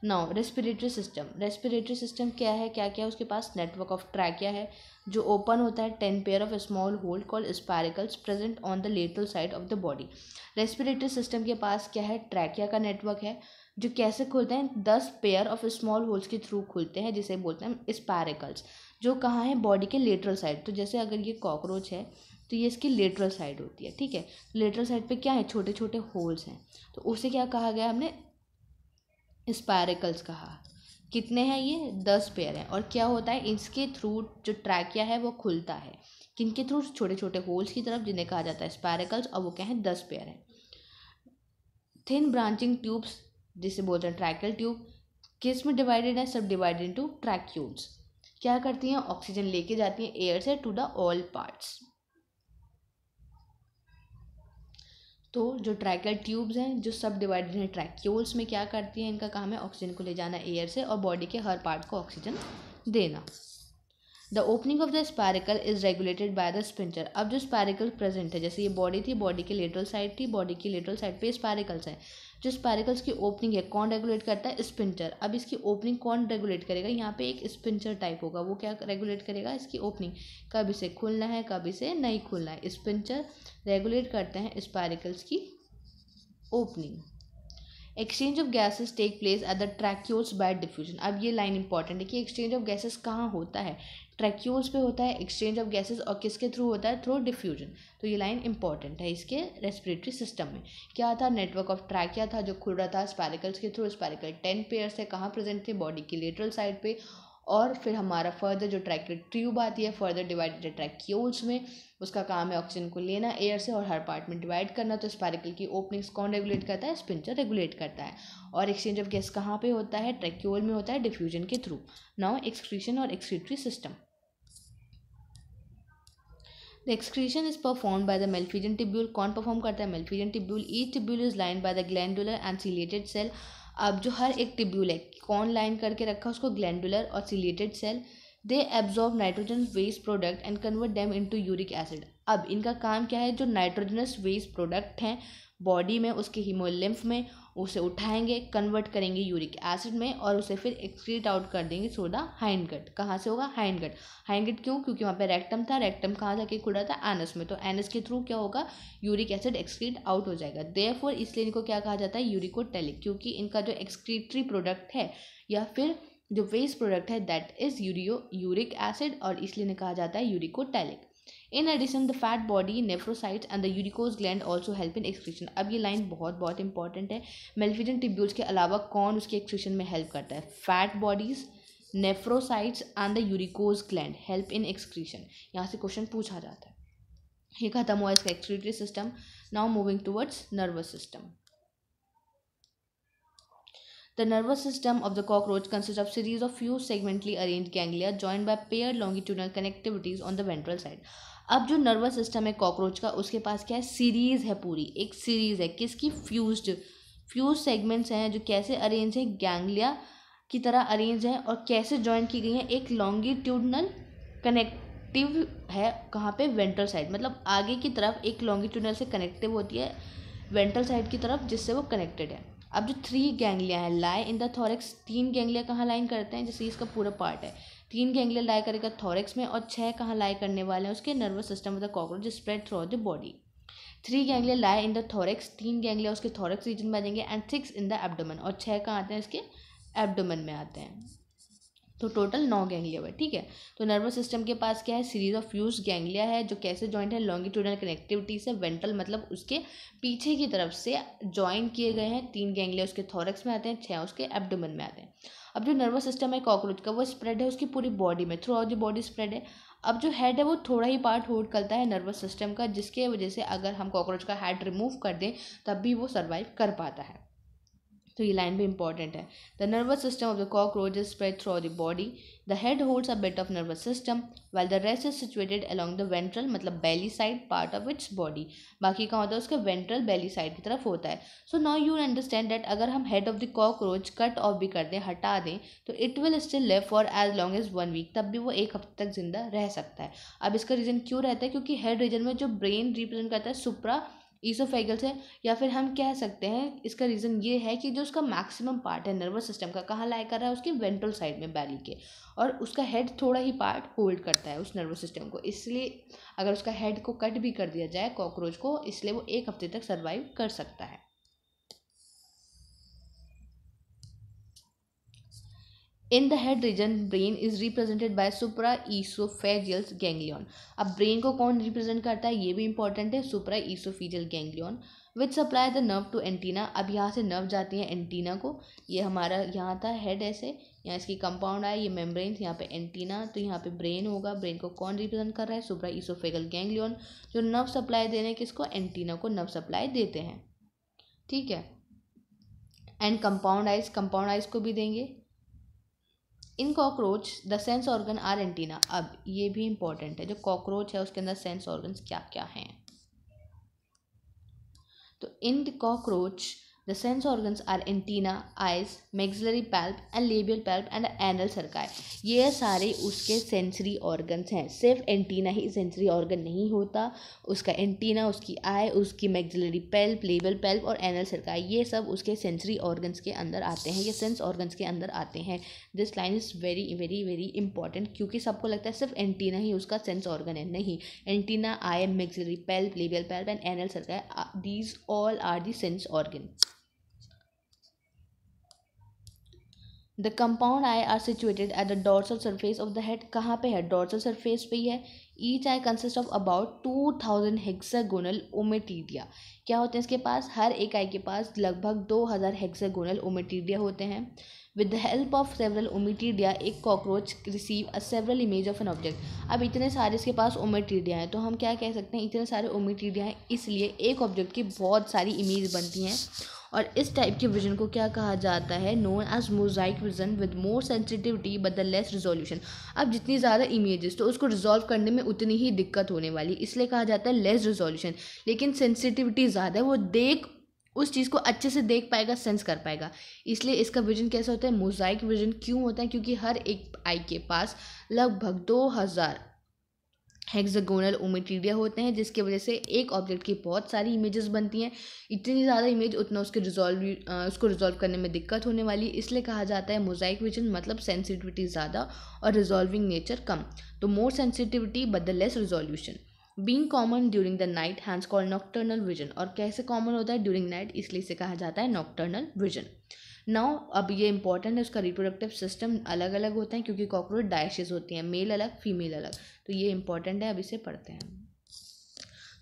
now respiratory system respiratory system क्या है क्या क्या है उसके पास नेटवर्क ऑफ ट्रैकिया है जो ओपन होता है ten pair of small hole call spiracles present on the lateral side of the body respiratory system के पास क्या है ट्रैकिया का नेटवर्क है जो कैसे खुलते हैं दस पेयर ऑफ स्मॉल होल्स के थ्रू खुलते हैं जिसे बोलते हैं स्पारिकल्स जो कहाँ है बॉडी के लेटरल साइड तो जैसे अगर ये कॉकरोच है तो ये इसकी लेटरल साइड होती है ठीक है लेटरल साइड पे क्या है छोटे छोटे होल्स हैं तो उसे क्या कहा गया हमने स्पारिकल्स कहा कितने हैं ये दस पेयर हैं और क्या होता है इसके थ्रू जो ट्रैकिया है वो खुलता है किनके थ्रू छोटे छोटे होल्स की तरफ जिन्हें कहा जाता है स्पैरिकल्स और वो क्या है दस पेयर हैं थिन ब्रांचिंग ट्यूब्स जिसे बोलते हैं ट्रैकल ट्यूब किस में डिवाइडेड है सब डिवाइडेड टू ट्रैक्यूल्स क्या करती हैं ऑक्सीजन लेके जाती हैं एयर से टू द ऑल पार्ट्स तो जो ट्रैकल ट्यूब्स हैं जो सब डिवाइडेड हैं ट्रैक्यूल्स में क्या करती हैं इनका काम है ऑक्सीजन को ले जाना एयर से और बॉडी के हर पार्ट को ऑक्सीजन देना the opening of the spiracle is regulated by the sphincter अब जो स्पैरिकल प्रेजेंट है जैसे ये बॉडी थी बॉडी के लेटरल साइड थी बॉडी की लेटरल साइड पे स्पैरिकल्स हैं जो स्पारिकल्स की ओपनिंग है कौन रेगुलेट करता है स्पिंचर अब इसकी ओपनिंग कौन रेगुलेट करेगा यहाँ पे एक स्पिंचर टाइप होगा वो क्या रेगुलेट करेगा इसकी ओपनिंग कब इसे खुलना है कब इसे नहीं खुलना है स्पिंचर रेगुलेट करते हैं स्पैरिकल्स की opening exchange of gases take place at the tracheoles by diffusion अब ये लाइन इंपॉर्टेंट है कि एक्सचेंज ऑफ गैसेस कहाँ होता है ट्रैक्यूल्स पे होता है एक्सचेंज ऑफ गैसेस और किसके थ्रू होता है थ्रू डिफ्यूजन तो ये लाइन इंपॉर्टेंट है इसके रेस्पिरेटरी सिस्टम में क्या था नेटवर्क ऑफ ट्रैकिया था जो खुल रहा था स्पैरिकल्स के थ्रू स्पैरिकल टेन पेयर है कहाँ प्रेजेंट थे बॉडी के लेटरल साइड पे और फिर हमारा फर्दर जो ट्रैक ट्यूब आती है फर्दर डिवाइडेड ट्रैक्यूल्स में उसका काम है ऑक्सीजन को लेना एयर से और हर पार्ट में डिवाइड करना तो स्पैरिकल की ओपनिंग्स कौन रेगुलेट करता है स्पिंचर रेगुलेट करता है और एक्सचेंज ऑफ गैस कहाँ पे होता है ट्रैक्यूल में होता है डिफ्यूजन के थ्रू नाउ एक्सक्रीशन और excretory system the excretion is perform by the Malpighian tubule कौन परफॉर्म करता है Malpighian tubule each tubule is line by the glandular and ciliated cell अब जो हर एक टिब्यूल है कौन लाइन करके रखा उसको ग्लैंडुलर और ciliated cell they absorb nitrogen waste product and convert them into uric acid अब इनका काम क्या है जो नाइट्रोजनस वेस्ट प्रोडक्ट हैं बॉडी में उसके हिमोलिम्फ में उसे उठाएंगे कन्वर्ट करेंगे यूरिक एसिड में और उसे फिर एक्सक्रीट आउट कर देंगे सोडा हाइंडगट कहाँ से होगा हाइंडगट हाइंडगट क्यों क्योंकि वहाँ पे रेक्टम था रेक्टम कहाँ जाके खुला था एनस में तो एनस के थ्रू क्या होगा यूरिक एसिड एक्सक्रीट आउट हो जाएगा देयरफॉर इसलिए इनको क्या कहा जाता है यूरिकोटेलिक क्योंकि इनका जो एक्सक्रीटरी प्रोडक्ट है या फिर जो वेस्ट प्रोडक्ट है दैट इज़ यूरियो यूरिक एसिड और इसलिए इन्हें कहा जाता है uricotelic in addition the fat body nephrocytes and the uricose gland also help in excretion अब ये लाइन बहुत बहुत इंपॉर्टेंट है मेल्फिजन टिब्यूल्स के अलावा कौन उसके एक्सक्रीशन में हेल्प करता है fat bodies nephrocytes and the uricose gland help in excretion यहाँ से क्वेश्चन पूछा जाता है ये खत्म हुआ इसका excretory system now moving towards nervous system the nervous system of the cockroach consist of series of few segmentally arrange ganglia joined by pair longitudinal connectivities on the ventral side अब जो nervous system है cockroach का उसके पास क्या है series है पूरी एक सीरीज़ है किसकी फ्यूज फ्यूज सेगमेंट्स हैं जो कैसे अरेंज हैं गैंगलिया की तरह अरेंज हैं और कैसे ज्वाइन की गई हैं एक लॉन्गिट्यूडनल कनेक्टिव है कहाँ पे वेंट्रल साइड मतलब आगे की तरफ एक लॉन्गिट्यूडनल से कनेक्टिव होती है वेंट्रल साइड की तरफ जिससे वो कनेक्टेड है अब जो थ्री गैंगलिया है लाए इन द थॉरेक्स तीन गैंगलिया कहाँ लाइन करते हैं जैसे इसका पूरा पार्ट है तीन गेंगले लाई करेगा थॉरेक्स में और छः कहाँ लाई करने वाले हैं उसके nervous system of the cockroach spread through the body three ganglia lie in the thorax तीन गैंगले उसके थॉरेक्स रीजन में आ जाएंगे and six in the abdomen और छः कहाँ आते हैं इसके एबडोमन में आते हैं तो टोटल नौ गैंगलिया हुए ठीक है तो नर्वस सिस्टम के पास क्या है सीरीज ऑफ फ्यूज गैंगलिया है जो कैसे जॉइंट है लॉन्गिट्यूडल कनेक्टिविटी से वेंट्रल मतलब उसके पीछे की तरफ से ज्वाइन किए गए हैं तीन गैंगलिया उसके थॉरक्स में आते हैं छः उसके एब्डोमन में आते हैं अब जो नर्वस सिस्टम है कॉकरोच का वो स्प्रेड है उसकी पूरी बॉडी में throughout the body spread है अब जो हेड है वो थोड़ा ही पार्ट होल्ड करता है नर्वस सिस्टम का जिसके वजह से अगर हम कॉकरोच का हेड रिमूव कर दें तब भी वो सर्वाइव कर पाता है तो ये लाइन भी इंपॉर्टेंट है the nervous system of the cockroach is spread through the body the head holds a bit of nervous system while the rest is situated along the ventral मतलब belly side part of its body बाकी कहाँ होता है उसका ventral बेली side की तरफ होता है so now you understand that अगर हम head of the cockroach cut off भी कर दें हटा दें तो it will still live for as long as one week तब भी वो एक हफ्ते तक जिंदा रह सकता है अब इसका रीज़न क्यों रहता है क्योंकि हेड रीजन में जो ब्रेन रिप्रेजेंट करता है सुप्रा ईसोफेगल है या फिर हम कह सकते हैं इसका रीज़न ये है कि जो उसका मैक्सिमम पार्ट है नर्वस सिस्टम का कहाँ लाया कर रहा है उसकी वेंट्रल साइड में बैली के और उसका हेड थोड़ा ही पार्ट होल्ड करता है उस नर्वस सिस्टम को इसलिए अगर उसका हेड को कट भी कर दिया जाए कॉकरोच को इसलिए वो एक हफ्ते तक सर्वाइव कर सकता है in the head region brain is represented by supra oesophageal ganglion अब ब्रेन को कौन रिप्रेजेंट करता है ये भी इंपॉर्टेंट है supra oesophageal ganglion which supply the nerve to antenna अब यहाँ से नर्व जाती है एंटीना को ये हमारा यहाँ था हेड ऐसे यहाँ इसकी कंपाउंड आया ये मेम्ब्रेन यहाँ पे एंटीना तो यहाँ पे ब्रेन होगा ब्रेन को कौन रिप्रेजेंट कर रहा है सुप्रा ईसोफेगल गैंग्लियन जो नर्व सप्लाई देने किसको एंटीना को नर्व सप्लाई देते हैं ठीक है and compound eyes compound eyes को भी देंगे in cockroach the sense organ are antenna अब ये भी इंपॉर्टेंट है जो कॉकरोच है उसके अंदर सेंस ऑर्गन्स क्या क्या हैं तो in the cockroach The sense organs are antenna, eyes, maxillary palp and labial palp and anal cerci. ये सारे उसके sensory organs हैं सिर्फ antenna ही sensory organ नहीं होता उसका antenna, उसकी eye, उसकी maxillary palp, labial palp और anal cerci ये सब उसके sensory organs के अंदर आते हैं ये sense organs के अंदर आते हैं this line is very very very important क्योंकि सबको लगता है सिर्फ एंटीना ही उसका सेंस ऑर्गन है नहीं antenna eye am maxillary palp labial palp and anal circle these all are the sense organ the compound eye are situated at the dorsal surface of the head कहाँ पे है dorsal surface पे ही है each eye consist of about two thousand hexagonal ommatidia क्या होते हैं इसके पास हर एक आई के पास लगभग दो हज़ार हेक्सागोनल ओमेटीडिया होते हैं with the help of several ommatidia एक cockroach receive a several image of an object अब इतने सारे इसके पास ओमेटीडिया हैं तो हम क्या कह सकते हैं इतने सारे ओमेटीडिया हैं इसलिए एक ऑब्जेक्ट की बहुत सारी इमेज बनती हैं और इस टाइप के विजन को क्या कहा जाता है known as mosaic vision with more sensitivity but the less resolution अब जितनी ज़्यादा इमेजेस तो उसको रिजॉल्व करने में उतनी ही दिक्कत होने वाली इसलिए कहा जाता है लेस रिजोल्यूशन लेकिन सेंसिटिविटी ज़्यादा है वो देख उस चीज़ को अच्छे से देख पाएगा सेंस कर पाएगा इसलिए इसका विजन कैसा होता है मोजाइक विजन क्यों होता है क्योंकि हर एक आई के पास लगभग दो हज़ार हेक्सागोनल ओमेटीरिया होते हैं जिसकी वजह से एक ऑब्जेक्ट की बहुत सारी इमेजेस बनती हैं इतनी ज़्यादा इमेज उतना उसके रिजॉल्व उसको रिजॉल्व करने में दिक्कत होने वाली इसलिए कहा जाता है मोजाइक विजन मतलब सेंसिटिविटी ज़्यादा और रिजॉल्विंग नेचर कम तो more sensitivity but the less resolution being common during the night hence call nocturnal vision और कैसे कॉमन होता है ड्यूरिंग नाइट इसलिए इसे कहा जाता है नॉक्टर्नल विजन नाउ अब ये इंपॉर्टेंट है उसका रिप्रोडक्टिव सिस्टम अलग अलग होता है क्योंकि कॉकरोच डायशेज होती हैं मेल अलग फीमेल अलग तो ये इंपॉर्टेंट है अब इसे पढ़ते हैं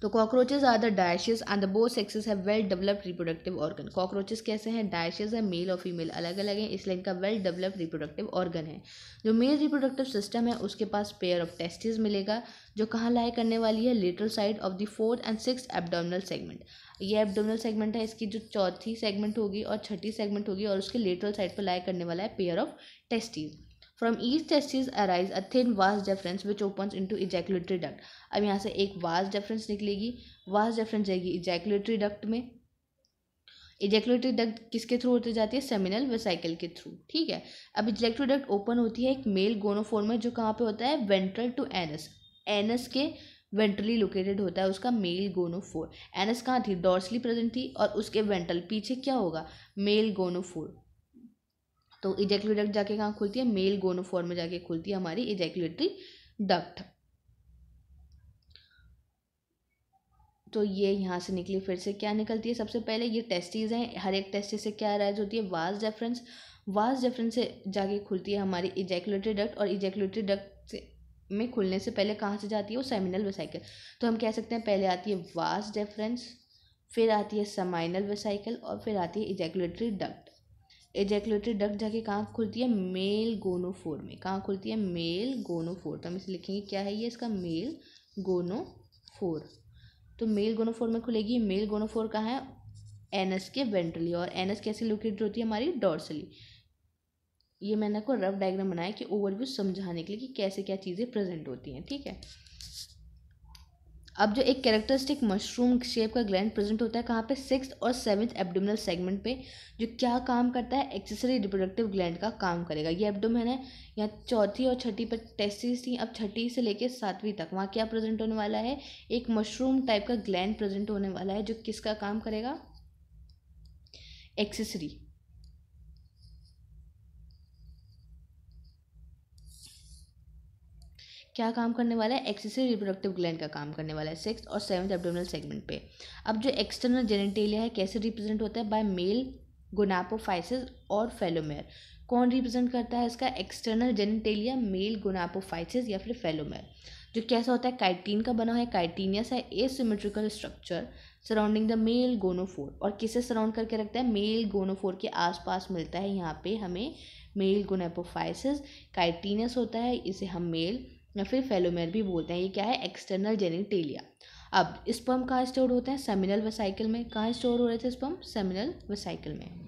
तो cockroaches are the dioecious and the both sexes है well developed reproductive organ cockroaches कैसे हैं डायशेज है मेल और फीमेल अलग अलग हैं इसलिए इनका वेल डेवलप्ड रिप्रोडक्टिव ऑर्गन है जो मेल रिप्रोडक्टिव सिस्टम है उसके पास पेयर ऑफ टेस्टिस मिलेगा जो कहाँ लाई करने वाली है lateral side of the fourth and six abdominal segment ये एबडोमिनल सेगमेंट है इसकी जो चौथी सेगमेंट होगी और छठी सेगमेंट होगी और उसके लेटरल साइड पर लाई करने वाला है pair of testes from each testis arise a thin vas deferens which open to ejaculatory duct अब यहाँ से एक वास डेफरेंस निकलेगी वास डेफरेंस जाएगी इजैकुलेटरी डक्ट में इजैकुलेटरी डक्ट किसके थ्रू होते जाती है सेमिनल वेसाइकल के थ्रू ठीक है अब इजेक्टोरी डक्ट ओपन होती है एक मेल गोनोफोर में जो कहाँ पे होता है वेंट्रल टू एनस एनस के वेंट्रली लोकेटेड होता है उसका मेल गोनोफोर एनस कहाँ थी डॉर्सली प्रेजेंट थी और उसके वेंट्रल पीछे क्या होगा मेल गोनोफोर तो इजैक्यूलेट डक्ट जाके कहाँ खुलती है मेल गोनोफॉर में जाके खुलती है हमारी इजैक्यूलेटरी डक्ट तो ये यहाँ से निकली फिर से क्या निकलती है सबसे पहले ये टेस्टीज़ हैं हर एक टेस्टिस से क्या राइज होती है वास डेफरेंस वास डेफरेंस से जाके खुलती है हमारी इजैकुलेटरी डक्ट और इजैकुलेटरी डक्ट से में खुलने से पहले कहाँ से जाती है वो सेमिनल वेसाइकिल तो हम कह सकते हैं पहले आती है वास डेफरेंस फिर आती है समाइनल वेसाइकिल और फिर आती है इजैकुलेटरी डक्ट एजेकुलेटरी डक जाके कहाँ खुलती है मेल गोनोफोर में कहाँ खुलती है मेल गोनोफोर तो हम इसे लिखेंगे क्या है ये इसका मेल गोनोफोर तो मेल गोनोफोर में खुलेगी मेल गोनोफोर कहाँ है एनएस के वेंट्रली और एनएस कैसे लोकेट होती है हमारी डॉर्सली ये मैंने आपको रफ डायग्राम बनाया कि ओवरव्यू समझाने के लिए कि कैसे क्या चीज़ें प्रेजेंट होती हैं ठीक है अब जो एक कैरेक्टरिस्टिक मशरूम शेप का ग्लैंड प्रेजेंट होता है कहाँ पे सिक्स और सेवन्थ एब्डोमिनल सेगमेंट पे जो क्या काम करता है एक्सेसरी रिप्रोडक्टिव ग्लैंड का काम करेगा ये एब्डोमेन है यहाँ चौथी और छठी पर टेस्टिस थी अब छठी से लेकर सातवीं तक वहाँ क्या प्रेजेंट होने वाला है एक मशरूम टाइप का ग्लैंड प्रेजेंट होने वाला है जो किसका काम करेगा एक्सेसरी क्या काम करने वाला है एक्सेसरी रिप्रोडक्टिव ग्लैंड का काम करने वाला है सिक्स और सेवन्थ एबडोमिनल सेगमेंट पे अब जो एक्सटर्नल जेनेटेलिया है कैसे रिप्रेजेंट होता है बाय मेल गोनापोफाइसिस और फेलोमेयर कौन रिप्रेजेंट करता है इसका एक्सटर्नल जेनेटेलिया मेल गोनापोफाइसिस या फिर फेलोमेयर जो कैसा होता है काइटीन का बना है काइटीनियस है a symmetrical structure surrounding the male gonophore और किसे सराउंड करके रखता है मेल गोनोफोर के आसपास मिलता है यहाँ पे हमें मेल गोनापोफाइसिस काइटीनियस होता है इसे हम मेल या फिर फेलोमेर भी बोलते हैं ये क्या है एक्सटर्नल जेनिटेलिया अब स्पर्म कहाँ स्टोर होते हैं सेमिनल वसाइकिल में कहाँ स्टोर हो रहे थे स्पर्म सेमिनल वसाइकिल में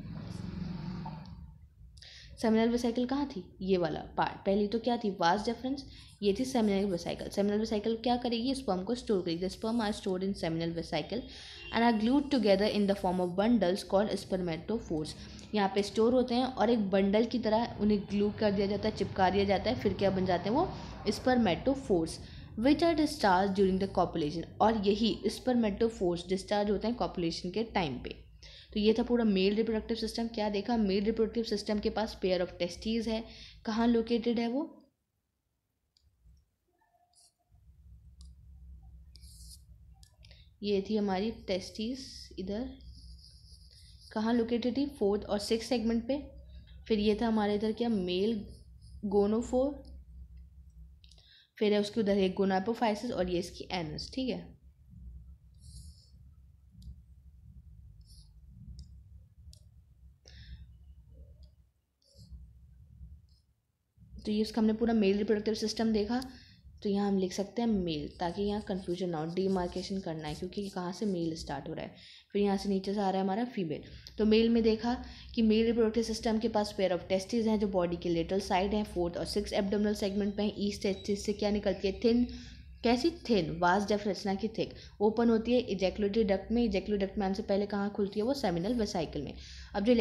सेमिनल वसाइकिल कहाँ थी ये वाला पार्ट पहली तो क्या थी वास्ट डिफरेंस ये थी सेमिनल वसाइकिल सेमिनल वसाइकिल क्या करेगी स्पर्म को स्टोर करेगी sperm sperm are store in seminal vesicle and are glued together in the form of bundles called force यहाँ पे स्टोर होते हैं और एक बंडल की तरह उन्हें ग्लू कर दिया जाता है चिपका दिया जाता है फिर क्या बन जाते हैं वो spermatophores which are discharge during the copulation और यही स्पर्मेटोफोर्स डिस्चार्ज होते हैं कॉपुलेशन के टाइम पे तो ये था पूरा मेल रिप्रोडक्टिव सिस्टम क्या देखा मेल रिप्रोडक्टिव सिस्टम के पास पेयर ऑफ टेस्टीज है कहाँ लोकेटेड है वो ये थी हमारी टेस्टिस इधर कहाँ लोकेटेड थी फोर्थ और सिक्स सेगमेंट पे फिर ये था हमारे इधर क्या मेल गोनोफोर फिर है उसके उधर एक गोनापोफाइसिस और ये इसकी एनस ठीक है तो ये उसका हमने पूरा मेल रिप्रोडक्टिव सिस्टम देखा तो यहाँ हम लिख सकते हैं मेल ताकि यहाँ कन्फ्यूजन ना हो डीमार्केशन करना है क्योंकि कहाँ से मेल स्टार्ट हो रहा है फिर यहाँ से नीचे से आ रहा है हमारा फीमेल तो मेल में देखा कि मेल रिप्रोडक्टिव सिस्टम के पास पेयर ऑफ टेस्टिस हैं जो बॉडी के लेटल साइड हैं फोर्थ और सिक्स एबडोमल सेगमेंट पे हैं ईस्ट टेस्टिस से क्या निकलती है थिन कैसी थिन वास डेफ रचना की थिक ओपन होती है इजेकुलेटरी डक्ट में इजेकुलेटरी डक्ट में से पहले कहाँ खुलती है वो सेमिनल वेसाइकिल में अब जो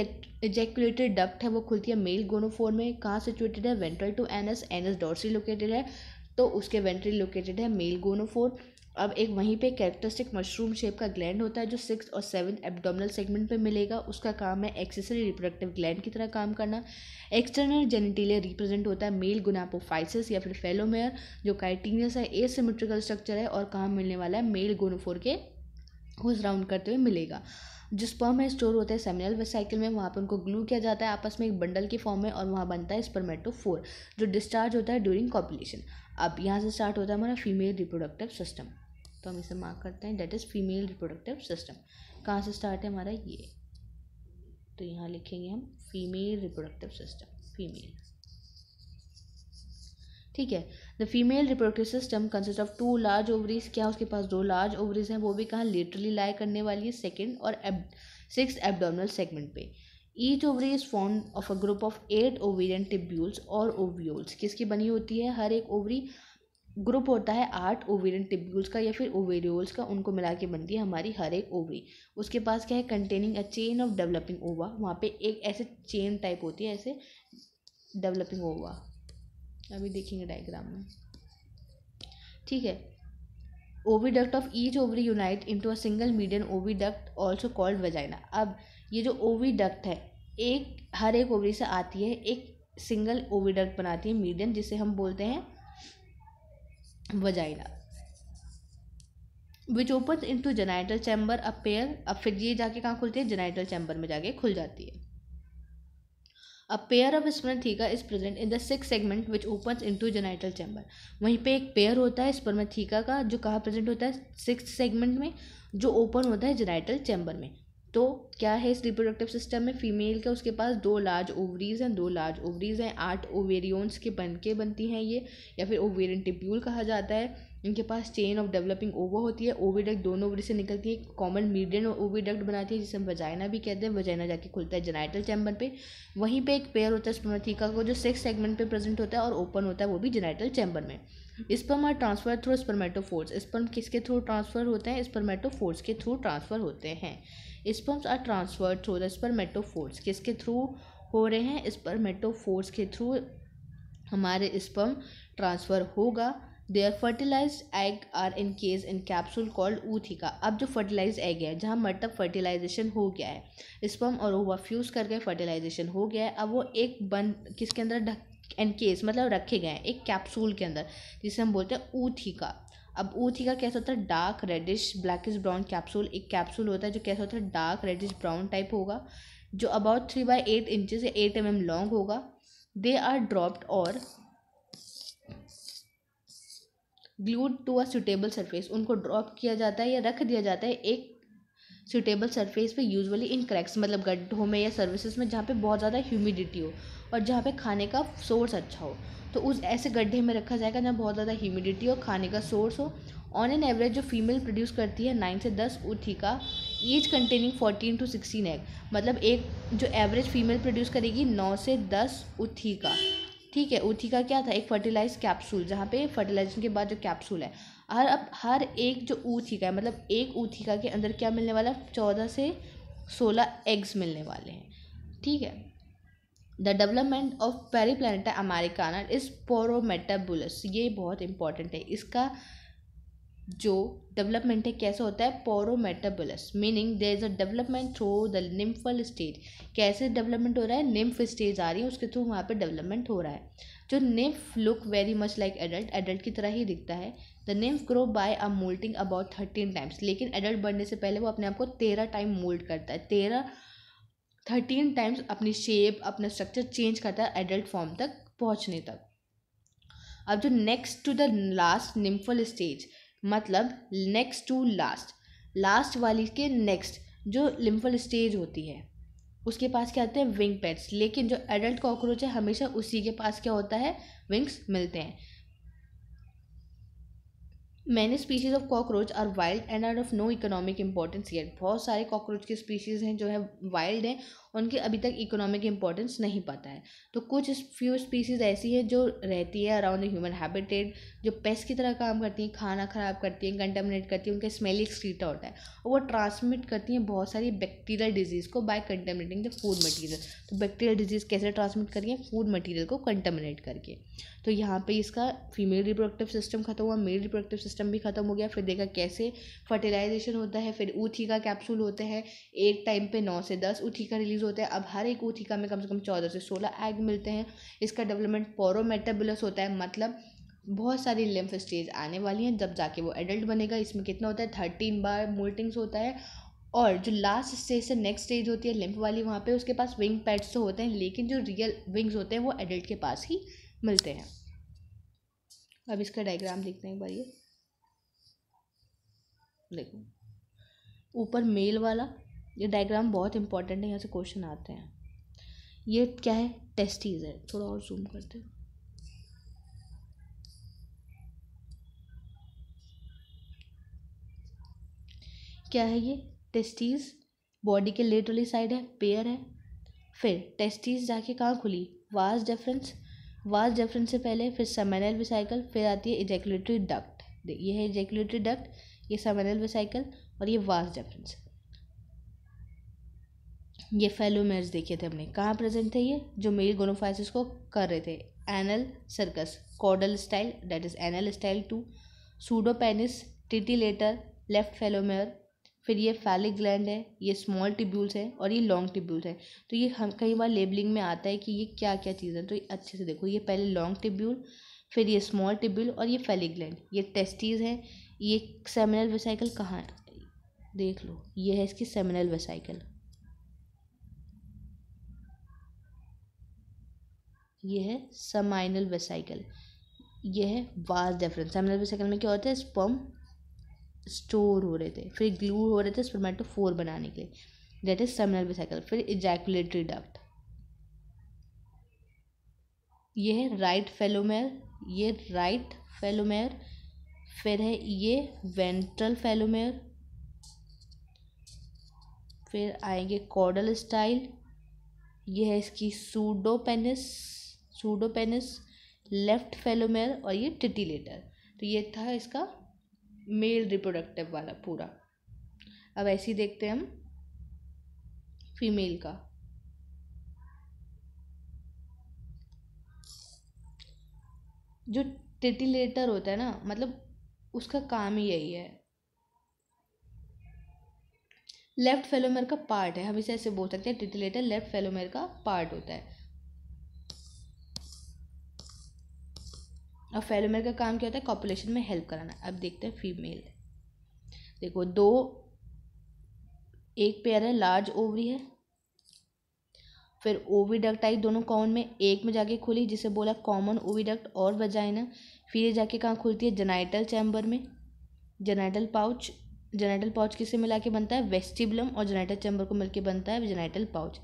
इजेकुलेटरी डक्ट है वो खुलती है मेल गोनोफोर में कहाँ सिचुएटेड है ventral to anus anus dorsally located है तो उसके वेंट्री लोकेटेड है मेल गोनोफोर अब एक वहीं पे कैरेक्टरिस्टिक मशरूम शेप का ग्लैंड होता है जो सिक्स और सेवन एब्डोमिनल सेगमेंट पे मिलेगा उसका काम है एक्सेसरी रिप्रोडक्टिव ग्लैंड की तरह काम करना एक्सटर्नल जेनिटेलिया रिप्रेजेंट होता है मेल गुनापोफाइसिस या फिर फेलोमेयर जो काइटीनियस है एसिमेट्रिकल स्ट्रक्चर है और काम मिलने वाला है मेल गोनोफोर के होज राउंड करते हुए मिलेगा जो स्पर्म है स्टोर होता है सेमिनल वेसाइकिल में वहाँ पर उनको ग्लू किया जाता है आपस में एक बंडल के फॉर्म में और वहाँ बनता है स्पर्मेटो फोर जो डिस्चार्ज होता है ड्यूरिंग कॉपुलेशन अब यहाँ से स्टार्ट होता है हमारा फीमेल रिप्रोडक्टिव सिस्टम तो हम इसे मार्क करते हैं that is female reproductive system कहाँ से स्टार्ट है हमारा ये तो यहाँ लिखेंगे हम फीमेल रिप्रोडक्टिव सिस्टम फीमेल ठीक है the female reproductive system consist of two large ovaries क्या उसके पास दो लार्ज ओवरीज हैं वो भी कहाँ लिटरली लाई करने वाली है सेकेंड और एब सिक्स एबडोमिनल सेगमेंट पे each ovary is form of a group of eight ovarian tubules और ओव्यूल्स किसकी बनी होती है हर एक ओवरी ग्रुप होता है आठ ओवेरियन टिब्यूल्स का या फिर ओवेरियोल्स का उनको मिला के बनती है हमारी हर एक ओवरी उसके पास क्या है containing a chain of developing ova वहाँ पे एक ऐसे चेन टाइप होती है ऐसे डेवलपिंग ओवा अभी देखेंगे डायग्राम में ठीक है oviduct of each ovary unite into a single median oviduct also called vagina अब ये जो ओविडक्ट है एक हर एक ओवरी से आती है एक सिंगल ओविडक्ट बनाती है मीडियम जिसे हम बोलते हैं vagina which open into genital chamber अब पेयर अब फिर ये जाके कहाँ खुलती है जेनाइटल चैम्बर में जाके खुल जाती है a pair of spermatheca is present in the six segment which open into genital chamber वहीं पे एक पेयर होता है स्पर्मेथिका का जो कहाँ प्रेजेंट होता है सिक्स सेगमेंट में जो ओपन होता है जेनाइटल चैम्बर में तो क्या है इस रिप्रोडक्टिव सिस्टम में फ़ीमेल का उसके पास दो लार्ज ओवरीज हैं दो लार्ज ओवरीज हैं आठ ओवेरियंस के बन के बनती हैं ये या फिर ओवेरियन टिप्यूल कहा जाता है इनके पास चेन ऑफ डेवलपिंग ओवर होती है ओविडक्ट दोनों ओवरी से निकलती है कॉमन मीडियन ओविडक्ट बनाती है जिसे हम वजाइना भी कहते हैं वजाइना जाके खुलता है जेनाइटल चैम्बर पे वहीं पे एक पेयर होता है स्पर्मथिका को जो सेक्स सेगमेंट पे प्रेजेंट होता है और ओपन होता है वो भी जेनाइटल चैम्बर में sperm are transfer through spermatophores sperm किसके थ्रू ट्रांसफर होते हैं स्पर्मेटोफोर्स के थ्रू ट्रांसफर होते हैं sperms are transferred through the spermatophores किसके थ्रू हो रहे हैं स्पर्मेटोफोर्स के थ्रू हमारे स्पर्म ट्रांसफ़र होगा are fertilize egg are encased in capsule called ootheca अब जो फर्टिलाइज एग है जहाँ मतलब फर्टिलाइजेशन हो गया है स्पम और ओवा फ्यूज़ करके फर्टिलाइजेशन हो गया है अब वो एक बंद किसके अंदर ढक इन केस मतलब रखे गए हैं एक कैप्सूल के अंदर जिसे हम बोलते हैं ऊथिका अब ऊथी का कैसा होता है dark reddish blackish brown capsule एक कैप्सूल होता है जो कैसा होता है डार्क रेडिश ब्राउन टाइप होगा जो about three by eight inches या एट एम एम लॉन्ग होगा दे आर ड्रॉप्ड और glued to a suitable surface उनको ड्रॉप किया जाता है या रख दिया जाता है एक सुटेबल सरफेस पे यूजुअली इन क्रैक्स मतलब गड्ढों में या सर्विसेज में जहाँ पे बहुत ज़्यादा ह्यूमिडिटी हो और जहाँ पे खाने का सोर्स अच्छा हो तो उस ऐसे गड्ढे में रखा जाएगा जहाँ बहुत ज़्यादा ह्यूमिडिटी हो खाने का सोर्स हो ऑन एन एवरेज जो फीमेल प्रोड्यूस करती है नाइन से दस का each containing fourteen to sixteen egg मतलब एक जो एवरेज फीमेल प्रोड्यूस करेगी नौ से दस का ठीक है का क्या था एक फर्टिलाइज कैप्सूल जहाँ पे फर्टिलाइजेशन के बाद जो कैप्सूल है हर अब हर एक जो का है मतलब एक का के अंदर क्या मिलने वाला है चौदह से सोलह एग्स मिलने वाले हैं ठीक है the development of Periplaneta americana is paurometabolous ये बहुत इंपॉर्टेंट है इसका जो डेवलपमेंट है कैसे होता है paurometabolous meaning there is a development through the nymphal stage कैसे डेवलपमेंट हो रहा है निम्फ स्टेज आ रही है उसके थ्रू वहाँ पर डेवलपमेंट हो रहा है जो nymph look very much like adult adult की तरह ही दिखता है the nymph grow by a moulting about thirteen times लेकिन एडल्ट बढ़ने से पहले वो अपने आप को तेरह टाइम मोल्ड करता है तेरह थर्टीन टाइम्स अपनी शेप अपना स्ट्रक्चर चेंज करता है एडल्ट फॉर्म तक पहुँचने तक अब जो next to the last nymphal stage मतलब नेक्स्ट टू लास्ट लास्ट वाली के नेक्स्ट जो लिम्फल स्टेज होती है उसके पास क्या होते हैं विंग पैड्स लेकिन जो एडल्ट कॉकरोच है हमेशा उसी के पास क्या होता है विंग्स मिलते हैं many species of cockroach are wild and are of no economic importance yet बहुत सारे कॉकरोच के स्पीशीज़ हैं जो है वाइल्ड हैं उनकी अभी तक इकोनॉमिक इम्पोर्टेंस नहीं पता है तो कुछ फ्यू स्पीसीज़ ऐसी है जो रहती है अराउंड द ह्यूमन हैबिटेट जो पेस की तरह काम करती हैं खाना ख़राब करती हैं कंटेमिनेट करती हैं उनका स्मेल एक सीटा होता है और वो ट्रांसमिट करती हैं बहुत सारी बैक्टीरियल डिजीज़ को by contaminating the food material तो बैक्टीरियल डिजीज़ कैसे ट्रांसमिट करिए फूड मटीरियल को कंटेमिनेट करके तो यहाँ पर इसका फीमेल रिप्रोडक्टिव सिस्टम खत्म हुआ मेल रिप्रोडक्टिव सिस्टम भी खत्म हो गया फिर देखा कैसे फर्टिलाइजेशन होता है फिर ऊथी का कैप्सूल होता है एक टाइम पे नौ से दस ऊथी का रिलीज यूज़ होता है अब हर एक ऊथिका में कम से कम चौदह से सोलह एग मिलते हैं इसका डेवलपमेंट पोरोमेटाबुलस होता है मतलब बहुत सारी लिम्फ स्टेज आने वाली हैं जब जाके वो एडल्ट बनेगा इसमें कितना होता है थर्टीन बार मोल्टिंग्स होता है और जो लास्ट स्टेज से नेक्स्ट स्टेज होती है लिम्फ वाली वहाँ पे उसके पास विंग पैड्स तो होते हैं लेकिन जो रियल विंग्स होते हैं वो एडल्ट के पास ही मिलते हैं अब इसका डायग्राम देखते हैं एक बार ये देखो ऊपर मेल वाला ये डायग्राम बहुत इंपॉर्टेंट है यहाँ से क्वेश्चन आते हैं ये क्या है टेस्टीज है थोड़ा और जूम करते हैं क्या है ये टेस्टीज बॉडी के लेट वाली साइड है पेयर है फिर टेस्टीज जाके कहाँ खुली वास डेफरेंस वास डेफरेंस से पहले फिर सेमेनल विसाइकल फिर आती है इजेकुलेटरी डक्ट ये है इजेकुलेटरी डक्ट ये सेमेनल विसाइकल और ये वास डेफरेंस ये फेलोमेयर्स देखे थे हमने कहाँ प्रेजेंट थे ये जो मेल गोनोफाइसिस को कर रहे थे anal cercus caudal style that is anal style to pseudopenis titillator left phallomere फिर ये फैलिक ग्लैंड है ये स्मॉल टिब्यूल्स है और ये लॉन्ग टिब्यूल्स है तो ये हम कई बार लेबलिंग में आता है कि ये क्या क्या चीज़ है तो ये अच्छे से देखो ये पहले लॉन्ग टिब्यूल फिर ये स्मॉल टिब्यूल और ये फैलिक ग्लैंड ये टेस्टीज है ये सेमिनल वेसाइकल कहाँ है देख लो ये है इसकी सेमिनल वेसाइकल ये है समाइनल वेसाइकल यह है वास डेफरेंस सेमिनल वेसाइकल में क्या होता है स्पम स्टोर हो रहे थे फिर ग्लू हो रहे थे फोर बनाने के लिए दैट इज सेमिनल वेसाइकल फिर इजैकुलेटरी डक्ट यह है राइट फेलोमेयर ये राइट फेलोमेयर फिर है ये वेंट्रल फेलोमेयर फिर आएंगे कॉडल स्टाइल यह है इसकी सूडो सूडोपेनिस लेफ्ट फेलोमेयर और ये टिटिलेटर तो ये था इसका मेल रिप्रोडक्टिव वाला पूरा अब ऐसे ही देखते हैं हम फीमेल का जो टिटिलेटर होता है ना मतलब उसका काम ही यही है लेफ्ट फेलोमेर का पार्ट है हम इसे ऐसे बोल सकते हैं टिटिलेटर लेफ्ट फेलोमेर का पार्ट होता है और फेलोमेर का काम क्या होता है कॉपुलेशन में हेल्प कराना अब देखते हैं फीमेल देखो दो एक पेयर है लार्ज ओवरी है फिर आई दोनों कॉमन में एक में जाके खुली जिसे बोला कॉमन ओवीडक्ट और वजाइना फिर ये जाके कहाँ खुलती है जेनाइटल चैम्बर में जेनाइटल पाउच जेनाइटल पाउच किसे मिला के बनता है वेस्टिबुलम और जेनाइटल चैम्बर को मिलकर बनता है जेनाइटल पाउच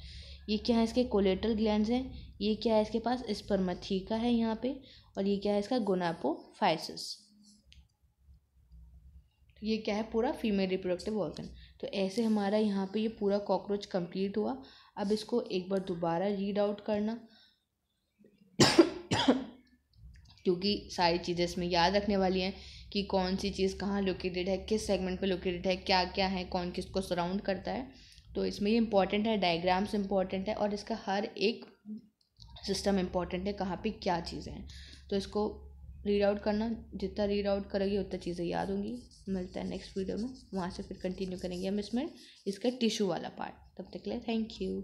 ये क्या है इसके कोलेटल ग्लैंड हैं ये क्या है इसके पास स्पर्मथीका है यहाँ पे और ये क्या है इसका गोनापोफाइसिस तो ये क्या है पूरा फीमेल रिप्रोडक्टिव ऑर्गन तो ऐसे हमारा यहाँ पे ये पूरा कॉकरोच कंप्लीट हुआ अब इसको एक बार दोबारा रीड आउट करना क्योंकि सारी चीज़ें इसमें याद रखने वाली हैं कि कौन सी चीज़ कहाँ लोकेटेड है किस सेगमेंट पे लोकेटेड है क्या क्या है कौन किसको सराउंड करता है तो इसमें ये इंपॉर्टेंट है डायग्राम्स इंपॉर्टेंट है और इसका हर एक सिस्टम इम्पॉर्टेंट है कहाँ पे क्या चीज़ें हैं तो इसको रीड आउट करना जितना रीड आउट करोगे उतना चीज़ें याद होंगी मिलता है नेक्स्ट वीडियो में वहाँ से फिर कंटिन्यू करेंगे हम इसमें इसका टिश्यू वाला पार्ट तब तक ले थैंक यू